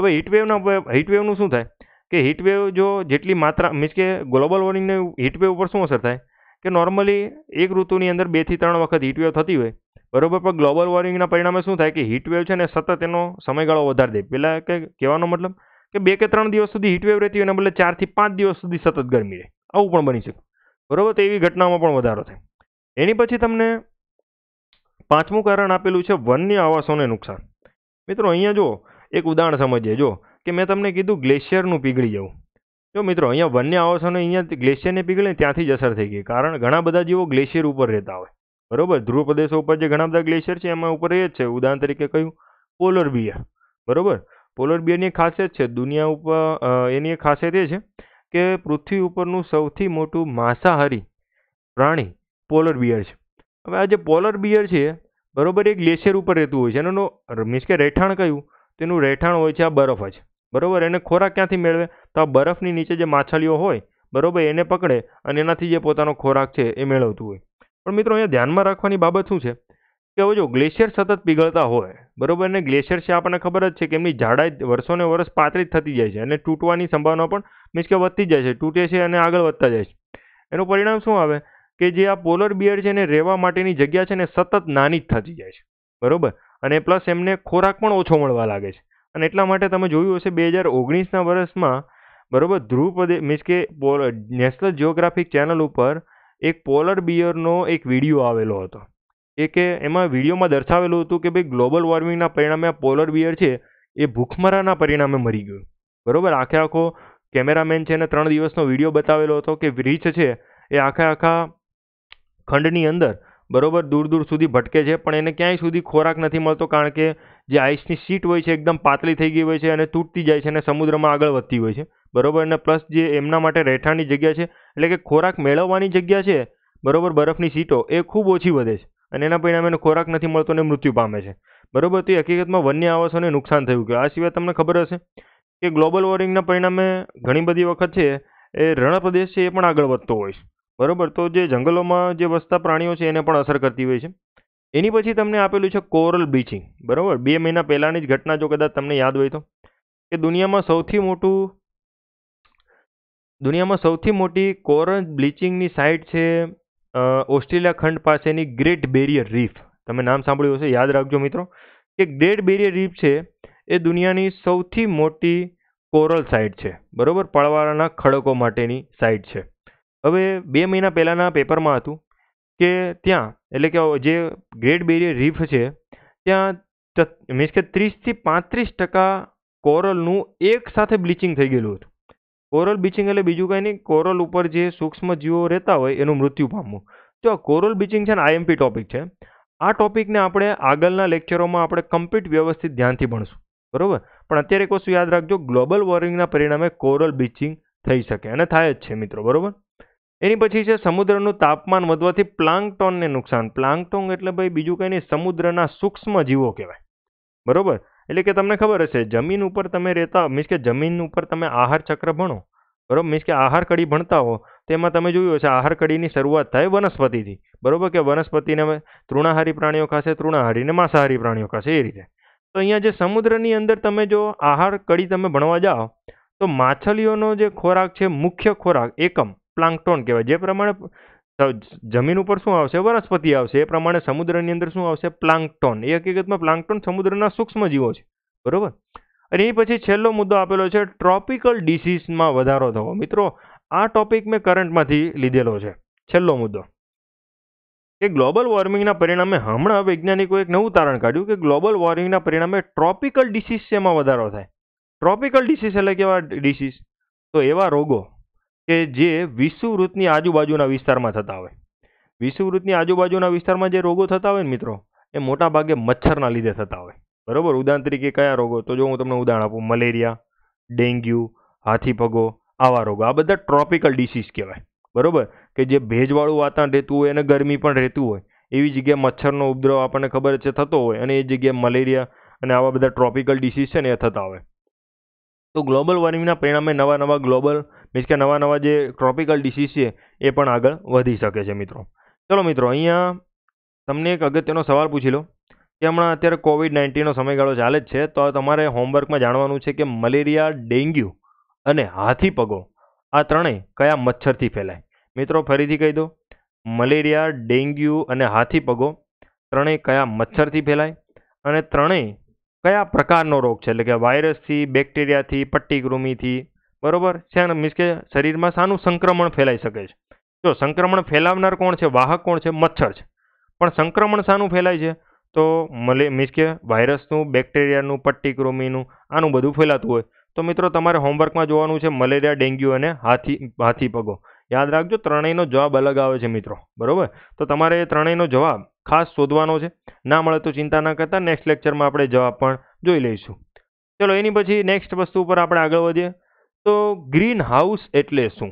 A: હવે હીટવેવના હીટવેવનું શું થાય કે હીટવેવ જો જેટલી માત્રા મીન્સ કે ગ્લોબલ વોર્મિંગને હીટવેવ ઉપર શું અસર થાય કે નોર્મલી એક ઋતુની અંદર બેથી ત્રણ વખત હીટવેવ થતી હોય બરાબર પણ ગ્લોબલ વોર્મિંગના પરિણામે શું થાય કે હીટવેવ છે ને સતત એનો સમયગાળો વધારી દે પહેલાં કે કહેવાનો મતલબ કે બે કે ત્રણ દિવસ સુધી હીટવેવ રહેતી હોય એના બદલે ચારથી પાંચ દિવસ સુધી સતત ગરમી રહે આવું પણ બની શકે બરાબર તો એવી ઘટનાઓમાં પણ વધારો થાય એની પછી તમને પાંચમું કારણ આપેલું છે વન્ય આવાસોને નુકસાન મિત્રો અહીંયા જો એક ઉદાહરણ સમજીએ જો કે મેં તમને કીધું ગ્લેશિયરનું પીગળી જવું જો મિત્રો અહીંયા વન્ય આવાસોને અહીંયા ગ્લેશિયરને પીગળે ત્યાંથી જ અસર થઈ ગઈ કારણ ઘણા બધા જીવો ગ્લેશિયર ઉપર રહેતા હોય બરોબર ધ્રુવ પ્રદેશો ઉપર જે ઘણા બધા ગ્લેશિયર છે એમાં ઉપર રહે જ છે ઉદાહરણ તરીકે કહ્યું પોલર બિયર બરોબર પોલર બિયરની એક ખાસિયત છે દુનિયા ઉપર એની ખાસિયત એ છે કે પૃથ્વી ઉપરનું સૌથી મોટું માંસાહારી પ્રાણી પોલર બિયર છે હવે આ જે પોલર બિયર છે બરોબર એ ગ્લેશિયર ઉપર રહેતું હોય છે એનું મીન્સ કે રહેઠાણ કયું તેનું રહેઠાણ હોય છે આ બરફ જ બરાબર એને ખોરાક ક્યાંથી મેળવે તો આ બરફની નીચે જે માછલીઓ હોય બરાબર એને પકડે અને એનાથી જે પોતાનો ખોરાક છે એ મેળવતું હોય પણ મિત્રો અહીંયા ધ્યાનમાં રાખવાની બાબત શું છે કે હવે જો ગ્લેશિયર સતત પીગળતા હોય બરાબર ને ગ્લેશિયર છે આપણને ખબર જ છે કે એમની જાડાઈ વર્ષોને વર્ષ પાતળી થતી જાય છે અને તૂટવાની સંભાવના પણ મીન્સ કે વધતી જાય છે તૂટે છે અને આગળ વધતા જાય છે એનું પરિણામ શું આવે કે જે આ પોલર બિયર છે એને રહેવા માટેની જગ્યા છે ને સતત નાની જ થતી જાય છે બરાબર અને પ્લસ એમને ખોરાક પણ ઓછો મળવા લાગે છે અને એટલા માટે તમે જોયું હશે બે હજાર ઓગણીસના વર્ષમાં બરાબર ધ્રુવ મીન્સ કે નેશનલ જિયોગ્રાફિક ચેનલ ઉપર એક પોલર બિયરનો એક વિડીયો આવેલો હતો એ કે એમાં વિડીયોમાં દર્શાવેલું હતું કે ભાઈ ગ્લોબલ વોર્મિંગના પરિણામે આ પોલર બિયર છે એ ભૂખમરાના પરિણામે મરી ગયું બરાબર આખે આખો કેમેરામેન છે એને ત્રણ દિવસનો વિડીયો બતાવેલો હતો કે રીછ છે એ આખા આખા ખંડની અંદર બરોબર દૂર દૂર સુધી ભટકે છે પણ એને ક્યાંય સુધી ખોરાક નથી મળતો કારણ કે જે આઈસની સીટ હોય છે એકદમ પાતળી થઈ ગઈ હોય છે અને તૂટતી જાય છે અને સમુદ્રમાં આગળ વધતી હોય છે બરોબર અને પ્લસ જે એમના માટે રહેઠાણની જગ્યા છે એટલે કે ખોરાક મેળવવાની જગ્યા છે બરાબર બરફની સીટો એ ખૂબ ઓછી વધે છે અને એના પરિણામે એને ખોરાક નથી મળતો અને મૃત્યુ પામે છે બરોબર તો હકીકતમાં વન્ય આવાસોને નુકસાન થયું કે આ સિવાય તમને ખબર હશે કે ગ્લોબલ વોર્મિંગના પરિણામે ઘણી બધી વખત છે એ રણપ્રદેશ છે એ પણ આગળ વધતો હોય છે બરોબર તો જે જંગલોમાં જે વસતા પ્રાણીઓ છે એને પણ અસર કરતી હોય છે એની પછી તમને આપેલું છે કોરલ બ્લીચિંગ બરાબર બે મહિના પહેલાંની જ ઘટના જો કદાચ તમને યાદ હોય તો કે દુનિયામાં સૌથી મોટું દુનિયામાં સૌથી મોટી કોરલ બ્લીચિંગની સાઇટ છે ઓસ્ટ્રેલિયા ખંડ પાસેની ગ્રેટ બેરિયર રીફ તમે નામ સાંભળ્યું હશે યાદ રાખજો મિત્રો કે ગ્રેટ બેરિયર રીફ છે એ દુનિયાની સૌથી મોટી કોરલ સાઇટ છે બરાબર પળવાળાના ખડકો માટેની સાઇટ છે હવે બે મહિના પહેલાંના પેપરમાં હતું કે ત્યાં એટલે કે જે ગ્રેટ બેરિયર રીફ છે ત્યાં મીન્સ કે ત્રીસથી પાંત્રીસ ટકા કોરલનું એક સાથે બ્લીચિંગ થઈ ગયેલું હતું કોરલ બ્લીચિંગ એટલે બીજું કંઈ નહીં કોરલ ઉપર જે સૂક્ષ્મ જીવો રહેતા હોય એનું મૃત્યુ પામવું તો કોરલ બ્લીચિંગ છે ને આઈએમપી ટોપિક છે આ ટોપિકને આપણે આગળના લેક્ચરોમાં આપણે કમ્પ્લીટ વ્યવસ્થિત ધ્યાનથી ભણશું બરાબર પણ અત્યારે એક વસ્તુ યાદ રાખજો ગ્લોબલ વોર્મિંગના પરિણામે કોરલ બ્લીચિંગ થઈ શકે અને થાય જ છે મિત્રો બરાબર એની પછી છે સમુદ્રનું તાપમાન વધવાથી પ્લાંગટોનને નુકસાન પ્લાન્કટોન એટલે ભાઈ બીજું કંઈ નહીં સમુદ્રના સૂક્ષ્મ જીવો કહેવાય બરોબર એટલે કે તમને ખબર હશે જમીન ઉપર તમે રહેતા મીન્સ કે જમીન ઉપર તમે આહાર ચક્ર ભણો બરાબર મીન્સ કે આહાર કડી ભણતા હો તેમાં તમે જોયું હશે આહાર કડીની શરૂઆત થાય વનસ્પતિથી બરોબર કે વનસ્પતિને તૃણાહારી પ્રાણીઓ ખાશે તૃણાહારી ને માંસાહારી પ્રાણીઓ ખાશે એ રીતે તો અહીંયા જે સમુદ્રની અંદર તમે જો આહાર કડી તમે ભણવા જાઓ તો માછલીઓનો જે ખોરાક છે મુખ્ય ખોરાક એકમ પ્લાન્કટોન કહેવાય જે પ્રમાણે જમીન ઉપર શું આવશે વનસ્પતિ આવશે એ પ્રમાણે સમુદ્રની અંદર શું આવશે પ્લાન્કટોન એ હકીકતમાં પ્લાન્કટોન સમુદ્રના સૂક્ષ્મ જીવો છે બરોબર અને એ પછી છેલ્લો મુદ્દો આપેલો છે ટ્રોપિકલ ડિસીઝમાં વધારો થવો મિત્રો આ ટોપિક મેં કરંટમાંથી લીધેલો છે છેલ્લો મુદ્દો કે ગ્લોબલ વોર્મિંગના પરિણામે હમણાં વૈજ્ઞાનિકો એક નવું તારણ કાઢ્યું કે ગ્લોબલ વોર્મિંગના પરિણામે ટ્રોપિકલ ડિસીઝ એમાં વધારો થાય ટ્રોપિકલ ડિસીઝ એટલે કેવા ડિસીઝ તો એવા રોગો કે જે વિષુવૃત્તની આજુબાજુના વિસ્તારમાં થતા હોય વિષુવૃત્તની આજુબાજુના વિસ્તારમાં જે રોગો થતા હોય ને મિત્રો એ મોટા ભાગે મચ્છરના લીધે થતા હોય બરાબર ઉદાહરણ તરીકે કયા રોગો તો જો હું તમને ઉદાહરણ આપું મલેરિયા ડેન્ગ્યુ હાથીપગો આવા રોગો આ બધા ટ્રોપિકલ ડિસીઝ કહેવાય બરાબર કે જે ભેજવાળું વાતાવરણ રહેતું હોય અને ગરમી પણ રહેતું હોય એવી જગ્યાએ મચ્છરનો ઉપદ્રવ આપણને ખબર છે થતો હોય અને એ જગ્યાએ મલેરિયા અને આવા બધા ટ્રોપિકલ ડિસીઝ છે ને એ થતા હોય તો ગ્લોબલ વોર્મિંગના પરિણામે નવા નવા ગ્લોબલ મીન્સ કે નવા નવા જે ટ્રોપિકલ ડિસીઝ છે એ પણ આગળ વધી શકે છે મિત્રો ચલો મિત્રો અહીંયા તમને એક અગત્યનો સવાલ પૂછી લો કે હમણાં અત્યારે કોવિડ નાઇન્ટીનનો સમયગાળો ચાલે જ છે તો તમારે હોમવર્કમાં જાણવાનું છે કે મલેરિયા ડેન્ગ્યુ અને હાથીપગો આ ત્રણેય કયા મચ્છરથી ફેલાય મિત્રો ફરીથી કહી દો મલેરિયા ડેન્ગ્યુ અને હાથીપગો ત્રણેય કયા મચ્છરથી ફેલાય અને ત્રણેય કયા પ્રકારનો રોગ છે એટલે કે વાયરસથી બેક્ટેરિયાથી પટ્ટીકૃમિથી બરાબર છે અને મીન્સ કે શરીરમાં શાનું સંક્રમણ ફેલાઈ શકે છે જો સંક્રમણ ફેલાવનાર કોણ છે વાહક કોણ છે મચ્છર છે પણ સંક્રમણ શાનું ફેલાય છે તો મલે મીન્સ કે વાયરસનું બેક્ટેરિયાનું પટ્ટીકૃમિનું આનું બધું ફેલાતું હોય તો મિત્રો તમારે હોમવર્કમાં જોવાનું છે મલેરિયા ડેન્ગ્યુ અને હાથી હાથી પગો યાદ રાખજો ત્રણેયનો જવાબ અલગ આવે છે મિત્રો બરાબર તો તમારે એ ત્રણેયનો જવાબ ખાસ શોધવાનો છે ના મળે તો ચિંતા ના કરતા નેક્સ્ટ લેક્ચરમાં આપણે જવાબ પણ જોઈ લઈશું ચલો એની પછી નેક્સ્ટ વસ્તુ ઉપર આપણે આગળ વધીએ તો ગ્રીન હાઉસ એટલે શું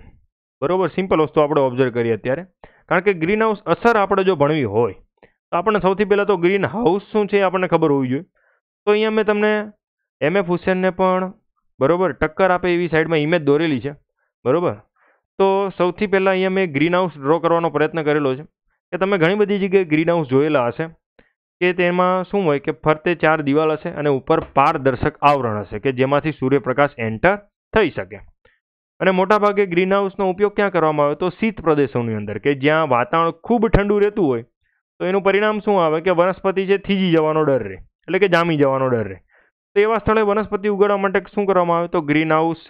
A: બરોબર સિમ્પલ વસ્તુ આપણે ઓબ્ઝર્વ કરીએ અત્યારે કારણ કે ગ્રીન હાઉસ અસર આપણે જો ભણવી હોય તો આપણને સૌથી પહેલાં તો ગ્રીન હાઉસ શું છે એ આપણને ખબર હોવી જોઈએ તો અહીંયા મેં તમને એમ એફ હુસેનને પણ બરોબર ટક્કર આપે એવી સાઈડમાં ઇમેજ દોરેલી છે બરોબર તો સૌથી પહેલાં અહીંયા મેં ગ્રીન હાઉસ ડ્રો કરવાનો પ્રયત્ન કરેલો છે કે તમે ઘણી બધી જગ્યાએ ગ્રીન હાઉસ જોયેલા હશે કે તેમાં શું હોય કે ફરતે ચાર દિવાલ હશે અને ઉપર પારદર્શક આવરણ હશે કે જેમાંથી સૂર્યપ્રકાશ એન્ટર થઈ શકે અને મોટાભાગે ગ્રીન હાઉસનો ઉપયોગ ક્યાં કરવામાં આવે તો શીત પ્રદેશોની અંદર કે જ્યાં વાતાવરણ ખૂબ ઠંડુ રહેતું હોય તો એનું પરિણામ શું આવે કે વનસ્પતિ છે થીજી જવાનો ડર રહે એટલે કે જામી જવાનો ડર રહે તો એવા સ્થળે વનસ્પતિ ઉગાડવા માટે શું કરવામાં આવે તો ગ્રીન હાઉસ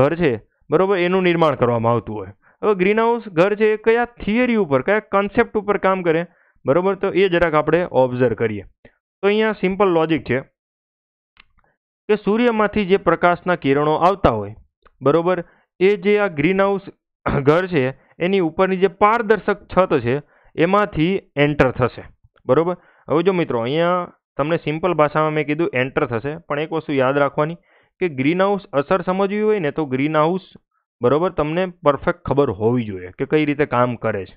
A: ઘર છે બરાબર એનું નિર્માણ કરવામાં આવતું હોય હવે ગ્રીન હાઉસ ઘર છે એ કયા થિયરી ઉપર કયા કન્સેપ્ટ ઉપર કામ કરે બરાબર તો એ જરાક આપણે ઓબ્ઝર્વ કરીએ તો અહીંયા સિમ્પલ લોજિક છે કે સૂર્યમાંથી જે પ્રકાશના કિરણો આવતા હોય બરોબર એ જે આ ગ્રીન હાઉસ (coughs) ઘર છે એની ઉપરની જે પારદર્શક છત છે એમાંથી એન્ટર થશે બરોબર હવે જો મિત્રો અહીંયા તમને સિમ્પલ ભાષામાં મેં કીધું એન્ટર થશે પણ એક વસ્તુ યાદ રાખવાની કે ગ્રીનહાઉસ અસર સમજવી હોય ને તો હાઉસ બરાબર તમને પરફેક્ટ ખબર હોવી જોઈએ કે કઈ રીતે કામ કરે છે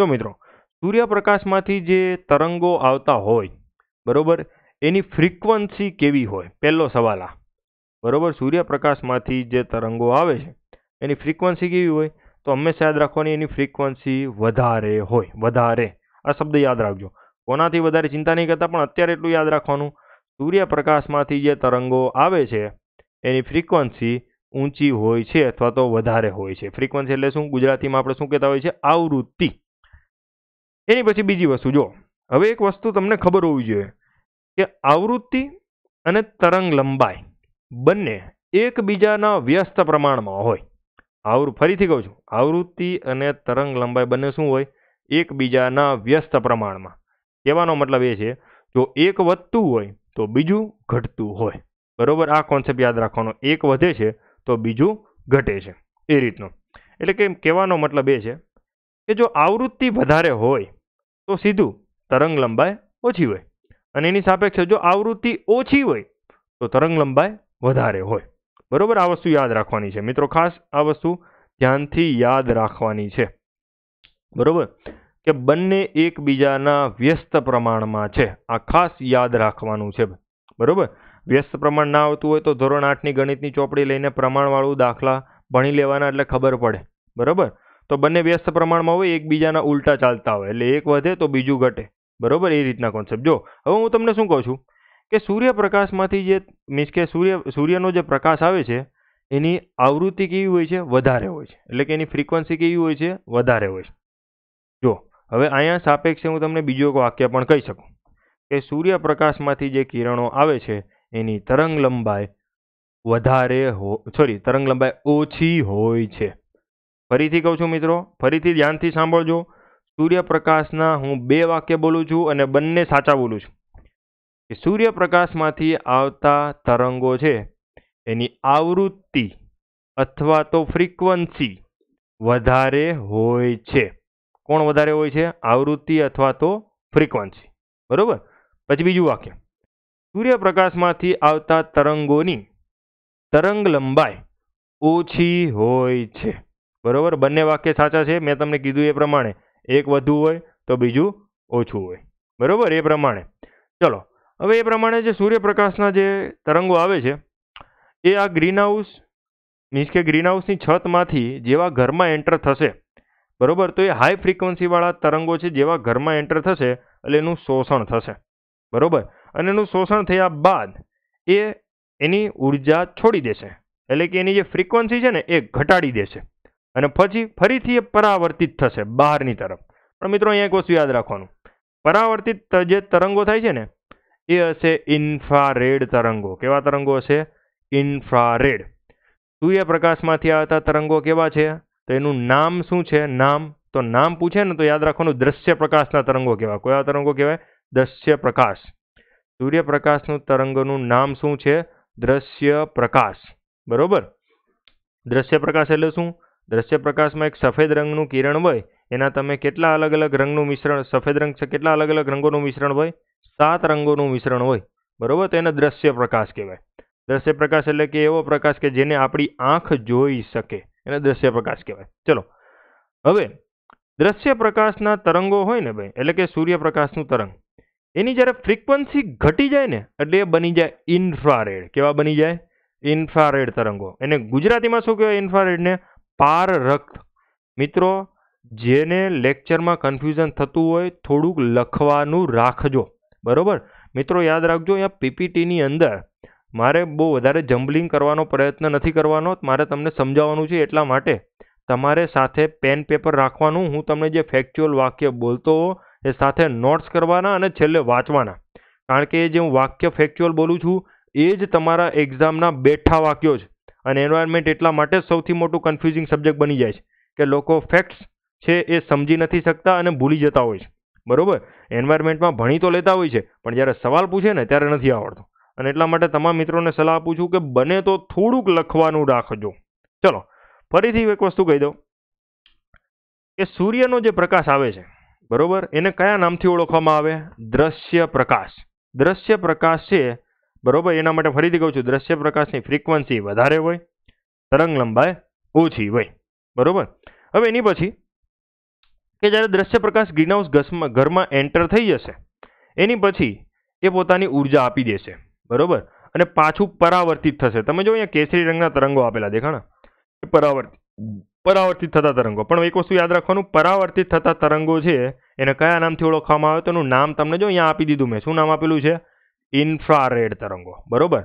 A: જો મિત્રો સૂર્યપ્રકાશમાંથી જે તરંગો આવતા હોય બરાબર એની ફ્રિકવન્સી કેવી હોય પહેલો સવાલ આ બરાબર સૂર્યપ્રકાશમાંથી જે તરંગો આવે છે એની ફ્રિકવન્સી કેવી હોય તો હંમેશા યાદ રાખવાની એની ફ્રિકવન્સી વધારે હોય વધારે આ શબ્દ યાદ રાખજો કોનાથી વધારે ચિંતા નહીં કરતા પણ અત્યારે એટલું યાદ રાખવાનું સૂર્યપ્રકાશમાંથી જે તરંગો આવે છે એની ફ્રિકવન્સી ઊંચી હોય છે અથવા તો વધારે હોય છે ફ્રિકવન્સી એટલે શું ગુજરાતીમાં આપણે શું કહેતા હોય છે આવૃત્તિ એની પછી બીજી વસ્તુ જો હવે એક વસ્તુ તમને ખબર હોવી જોઈએ કે આવૃત્તિ અને તરંગ લંબાઈ બંને એકબીજાના વ્યસ્ત પ્રમાણમાં હોય આવૃ ફરીથી કહું છું આવૃત્તિ અને તરંગ લંબાઈ બંને શું હોય એકબીજાના વ્યસ્ત પ્રમાણમાં કહેવાનો મતલબ એ છે જો એક વધતું હોય તો બીજું ઘટતું હોય બરોબર આ કોન્સેપ્ટ યાદ રાખવાનો એક વધે છે તો બીજું ઘટે છે એ રીતનો એટલે કે કહેવાનો મતલબ એ છે કે જો આવૃત્તિ વધારે હોય તો સીધું તરંગ લંબાઈ ઓછી હોય અને એની સાપેક્ષે જો આવૃત્તિ ઓછી હોય તો તરંગ લંબાઈ વધારે હોય બરોબર આ વસ્તુ યાદ રાખવાની છે મિત્રો ખાસ આ વસ્તુ ધ્યાનથી યાદ રાખવાની છે બરોબર કે બંને એકબીજાના વ્યસ્ત પ્રમાણમાં છે આ ખાસ યાદ રાખવાનું છે બરોબર વ્યસ્ત પ્રમાણ ના આવતું હોય તો ધોરણ આઠની ગણિતની ચોપડી લઈને પ્રમાણવાળું દાખલા ભણી લેવાના એટલે ખબર પડે બરોબર તો બંને વ્યસ્ત પ્રમાણમાં હોય એકબીજાના ઉલટા ચાલતા હોય એટલે એક વધે તો બીજું ઘટે બરોબર એ રીતના કોન્સેપ્ટ જો હવે હું તમને શું કહું છું કે સૂર્યપ્રકાશમાંથી જે મીન્સ કે સૂર્ય સૂર્યનો જે પ્રકાશ આવે છે એની આવૃત્તિ કેવી હોય છે વધારે હોય છે એટલે કે એની ફ્રિકવન્સી કેવી હોય છે વધારે હોય છે જો હવે અહીંયા સાપેક્ષે હું તમને બીજો વાક્ય પણ કહી શકું કે સૂર્યપ્રકાશમાંથી જે કિરણો આવે છે એની તરંગ લંબાઈ વધારે હો સોરી તરંગ લંબાઈ ઓછી હોય છે ફરીથી કહું છું મિત્રો ફરીથી ધ્યાનથી સાંભળજો સૂર્યપ્રકાશના હું બે વાક્ય બોલું છું અને બંને સાચા બોલું છું કે સૂર્યપ્રકાશમાંથી આવતા તરંગો છે એની આવૃત્તિ અથવા તો ફ્રિકવન્સી વધારે હોય છે કોણ વધારે હોય છે આવૃત્તિ અથવા તો ફ્રીક્વન્સી બરાબર પછી બીજું વાક્ય સૂર્યપ્રકાશમાંથી આવતા તરંગોની તરંગ લંબાઈ ઓછી હોય છે બરાબર બંને વાક્ય સાચા છે મેં તમને કીધું એ પ્રમાણે એક વધુ હોય તો બીજું ઓછું હોય બરાબર એ પ્રમાણે ચલો હવે એ પ્રમાણે જે સૂર્યપ્રકાશના જે તરંગો આવે છે એ આ ગ્રીનહાઉસ મીન્સ કે ગ્રીનહાઉસની છતમાંથી જેવા ઘરમાં એન્ટર થશે બરાબર તો એ હાઈ ફ્રિકવન્સીવાળા તરંગો છે જેવા ઘરમાં એન્ટર થશે એટલે એનું શોષણ થશે બરાબર અને એનું શોષણ થયા બાદ એ એની ઉર્જા છોડી દેશે એટલે કે એની જે ફ્રિકવન્સી છે ને એ ઘટાડી દેશે અને પછી ફરીથી એ પરાવર્તિત થશે બહારની તરફ પણ મિત્રો અહીંયા એક વસ્તુ યાદ રાખવાનું પરાવર્તિત જે તરંગો થાય છે ને એ હશે ઇન્ફ્રારેડ તરંગો કેવા તરંગો હશે ઇન્ફ્રારેડ સૂર્યપ્રકાશમાંથી આવતા તરંગો કેવા છે તો એનું નામ શું છે નામ તો નામ પૂછે ને તો યાદ રાખવાનું દ્રશ્ય પ્રકાશના તરંગો કહેવાય કયા તરંગો કહેવાય દ્રશ્ય પ્રકાશ સૂર્યપ્રકાશનું તરંગનું નામ શું છે દ્રશ્ય પ્રકાશ બરોબર દ્રશ્ય પ્રકાશ એટલે શું દ્રશ્ય પ્રકાશમાં એક સફેદ રંગનું કિરણ હોય એના તમે કેટલા અલગ અલગ રંગનું મિશ્રણ સફેદ રંગ છે કેટલા અલગ અલગ રંગોનું મિશ્રણ હોય સાત રંગોનું મિશ્રણ હોય બરોબર તો એને દ્રશ્ય પ્રકાશ કહેવાય દ્રશ્ય પ્રકાશ એટલે કે એવો પ્રકાશ કે જેને આપણી આંખ જોઈ શકે એને દ્રશ્ય પ્રકાશ કહેવાય ચલો હવે દ્રશ્ય પ્રકાશના તરંગો હોય ને ભાઈ એટલે કે સૂર્યપ્રકાશનું તરંગ એની જ્યારે ફ્રીક્વન્સી ઘટી જાય ને એટલે એ બની જાય ઇન્ફ્રારેડ કેવા બની જાય ઇન્ફ્રારેડ તરંગો એને ગુજરાતીમાં શું કહેવાય ઇન્ફ્રારેડને પાર રક્ત મિત્રો જેને લેક્ચરમાં કન્ફ્યુઝન થતું હોય થોડુંક લખવાનું રાખજો બરાબર મિત્રો યાદ રાખજો અહીંયા પીપીટીની અંદર મારે બહુ વધારે જમ્બલિંગ કરવાનો પ્રયત્ન નથી કરવાનો મારે તમને સમજાવવાનું છે એટલા માટે તમારે સાથે પેન પેપર રાખવાનું હું તમને જે ફેક્ચ્યુઅલ વાક્ય બોલતો એ સાથે નોટ્સ કરવાના અને છેલ્લે વાંચવાના કારણ કે જે હું વાક્ય ફેક્ચ્યુઅલ બોલું છું એ જ તમારા એક્ઝામના બેઠા વાક્યો છે અને એન્વાયરમેન્ટ એટલા માટે સૌથી મોટું કન્ફ્યુઝિંગ સબ્જેક્ટ બની જાય છે કે લોકો ફેક્ટ્સ છે એ સમજી નથી શકતા અને ભૂલી જતા હોય છે બરાબર એન્વાયરમેન્ટમાં ભણી તો લેતા હોય છે પણ જ્યારે સવાલ પૂછે ને ત્યારે નથી આવડતો અને એટલા માટે તમામ મિત્રોને સલાહ આપું છું કે બને તો થોડુંક લખવાનું રાખજો ચલો ફરીથી એક વસ્તુ કહી દઉં કે સૂર્યનો જે પ્રકાશ આવે છે બરોબર એને કયા નામથી ઓળખવામાં આવે દ્રશ્ય પ્રકાશ દ્રશ્ય પ્રકાશ છે બરોબર એના માટે ફરીથી કહું છું દ્રશ્ય પ્રકાશની ફ્રીક્વન્સી વધારે હોય તરંગ લંબાઈ ઓછી હોય બરાબર હવે એની પછી કે જ્યારે દ્રશ્ય પ્રકાશ હાઉસ ગસમાં ઘરમાં એન્ટર થઈ જશે એની પછી એ પોતાની ઉર્જા આપી દેશે બરાબર અને પાછું પરાવર્તિત થશે તમે જો અહીંયા કેસરી રંગના તરંગો આપેલા દેખાણા પરાવર્તિત પરાવર્તિત થતા તરંગો પણ એક વસ્તુ યાદ રાખવાનું પરાવર્તિત થતા તરંગો છે એને કયા નામથી ઓળખવામાં આવે તેનું નામ તમને જો અહીંયા આપી દીધું મેં શું નામ આપેલું છે ઇન્ફ્રારેડ તરંગો બરાબર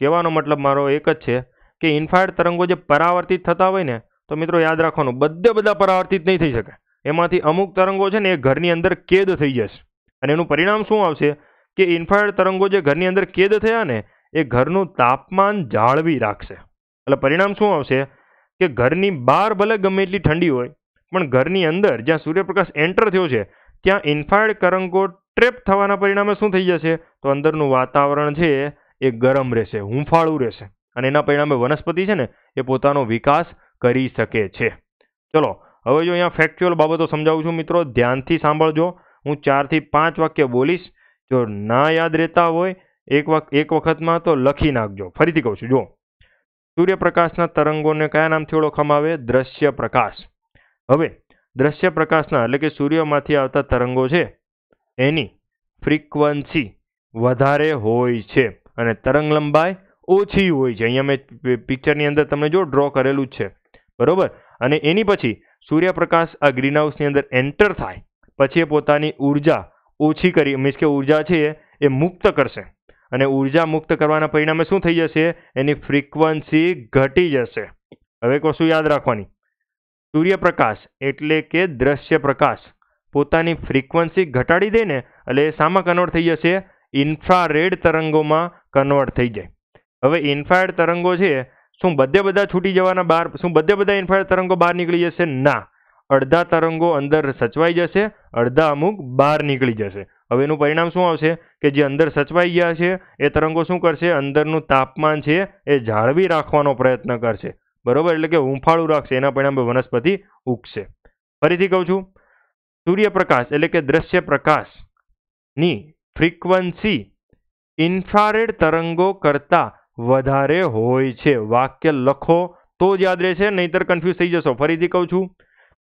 A: કહેવાનો મતલબ મારો એક જ છે કે ઇન્ફ્રારેડ તરંગો જે પરાવર્તિત થતા હોય ને તો મિત્રો યાદ રાખવાનું બધે બધા પરાવર્તિત નહીં થઈ શકે એમાંથી અમુક તરંગો છે ને એ ઘરની અંદર કેદ થઈ જશે અને એનું પરિણામ શું આવશે કે ઇન્ફ્રારેડ તરંગો જે ઘરની અંદર કેદ થયા ને એ ઘરનું તાપમાન જાળવી રાખશે એટલે પરિણામ શું આવશે કે ઘરની બહાર ભલે ગમે એટલી ઠંડી હોય પણ ઘરની અંદર જ્યાં સૂર્યપ્રકાશ એન્ટર થયો છે ત્યાં ઇન્ફ્રારેડ તરંગો ટ્રેપ થવાના પરિણામે શું થઈ જશે તો અંદરનું વાતાવરણ છે એ ગરમ રહેશે હુંફાળું રહેશે અને એના પરિણામે વનસ્પતિ છે ને એ પોતાનો વિકાસ કરી શકે છે ચલો હવે જો અહીંયા ફેક્ચ્યુઅલ બાબતો સમજાવું છું મિત્રો ધ્યાનથી સાંભળજો હું ચારથી પાંચ વાક્ય બોલીશ જો ના યાદ રહેતા હોય એક વખત એક વખતમાં તો લખી નાખજો ફરીથી કહું છું જો સૂર્યપ્રકાશના તરંગોને કયા નામથી ઓળખવામાં આવે દ્રશ્ય પ્રકાશ હવે દ્રશ્ય પ્રકાશના એટલે કે સૂર્યમાંથી આવતા તરંગો છે એની ફ્રીક્વન્સી વધારે હોય છે અને તરંગ લંબાઈ ઓછી હોય છે અહીંયા મેં પિક્ચરની અંદર તમને જો ડ્રો કરેલું જ છે બરાબર અને એની પછી સૂર્યપ્રકાશ આ ગ્રીન હાઉસની અંદર એન્ટર થાય પછી એ પોતાની ઊર્જા ઓછી કરી મીન્સ કે ઊર્જા છે એ મુક્ત કરશે અને ઊર્જા મુક્ત કરવાના પરિણામે શું થઈ જશે એની ફ્રીક્વન્સી ઘટી જશે હવે વસ્તુ યાદ રાખવાની સૂર્યપ્રકાશ એટલે કે દ્રશ્ય પ્રકાશ પોતાની ફ્રિકવન્સી ઘટાડી દે ને એટલે એ શામાં કન્વર્ટ થઈ જશે ઇન્ફ્રારેડ તરંગોમાં કન્વર્ટ થઈ જાય હવે ઇન્ફ્રારેડ તરંગો છે શું બધે બધા છૂટી જવાના બહાર શું બધે બધા ઇન્ફ્રારેડ તરંગો બહાર નીકળી જશે ના અડધા તરંગો અંદર સચવાઈ જશે અડધા અમુક બહાર નીકળી જશે હવે એનું પરિણામ શું આવશે કે જે અંદર સચવાઈ ગયા છે એ તરંગો શું કરશે અંદરનું તાપમાન છે એ જાળવી રાખવાનો પ્રયત્ન કરશે બરોબર એટલે કે હુંફાળું રાખશે એના પરિણામે વનસ્પતિ ઉગશે ફરીથી કહું છું સૂર્યપ્રકાશ એટલે કે દ્રશ્ય પ્રકાશની ફ્રીક્વન્સી ઇન્ફ્રારેડ તરંગો કરતાં વધારે હોય છે વાક્ય લખો તો જ યાદ રહેશે નહીતર કન્ફ્યુઝ થઈ જશો ફરીથી કહું છું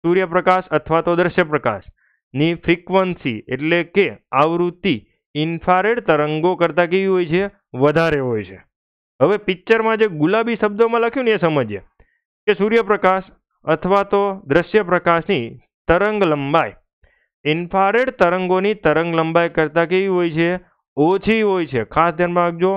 A: સૂર્યપ્રકાશ અથવા તો દ્રશ્ય પ્રકાશની ફ્રીક્વન્સી એટલે કે આવૃત્તિ ઇન્ફ્રારેડ તરંગો કરતાં કેવી હોય છે વધારે હોય છે હવે પિક્ચરમાં જે ગુલાબી શબ્દોમાં લખ્યું ને એ સમજીએ કે સૂર્યપ્રકાશ અથવા તો દ્રશ્ય પ્રકાશની તરંગ લંબાઈ ઇન્ફારેડ તરંગોની તરંગ લંબાઈ કરતાં કેવી હોય છે ઓછી હોય છે ખાસ ધ્યાનમાં રાખજો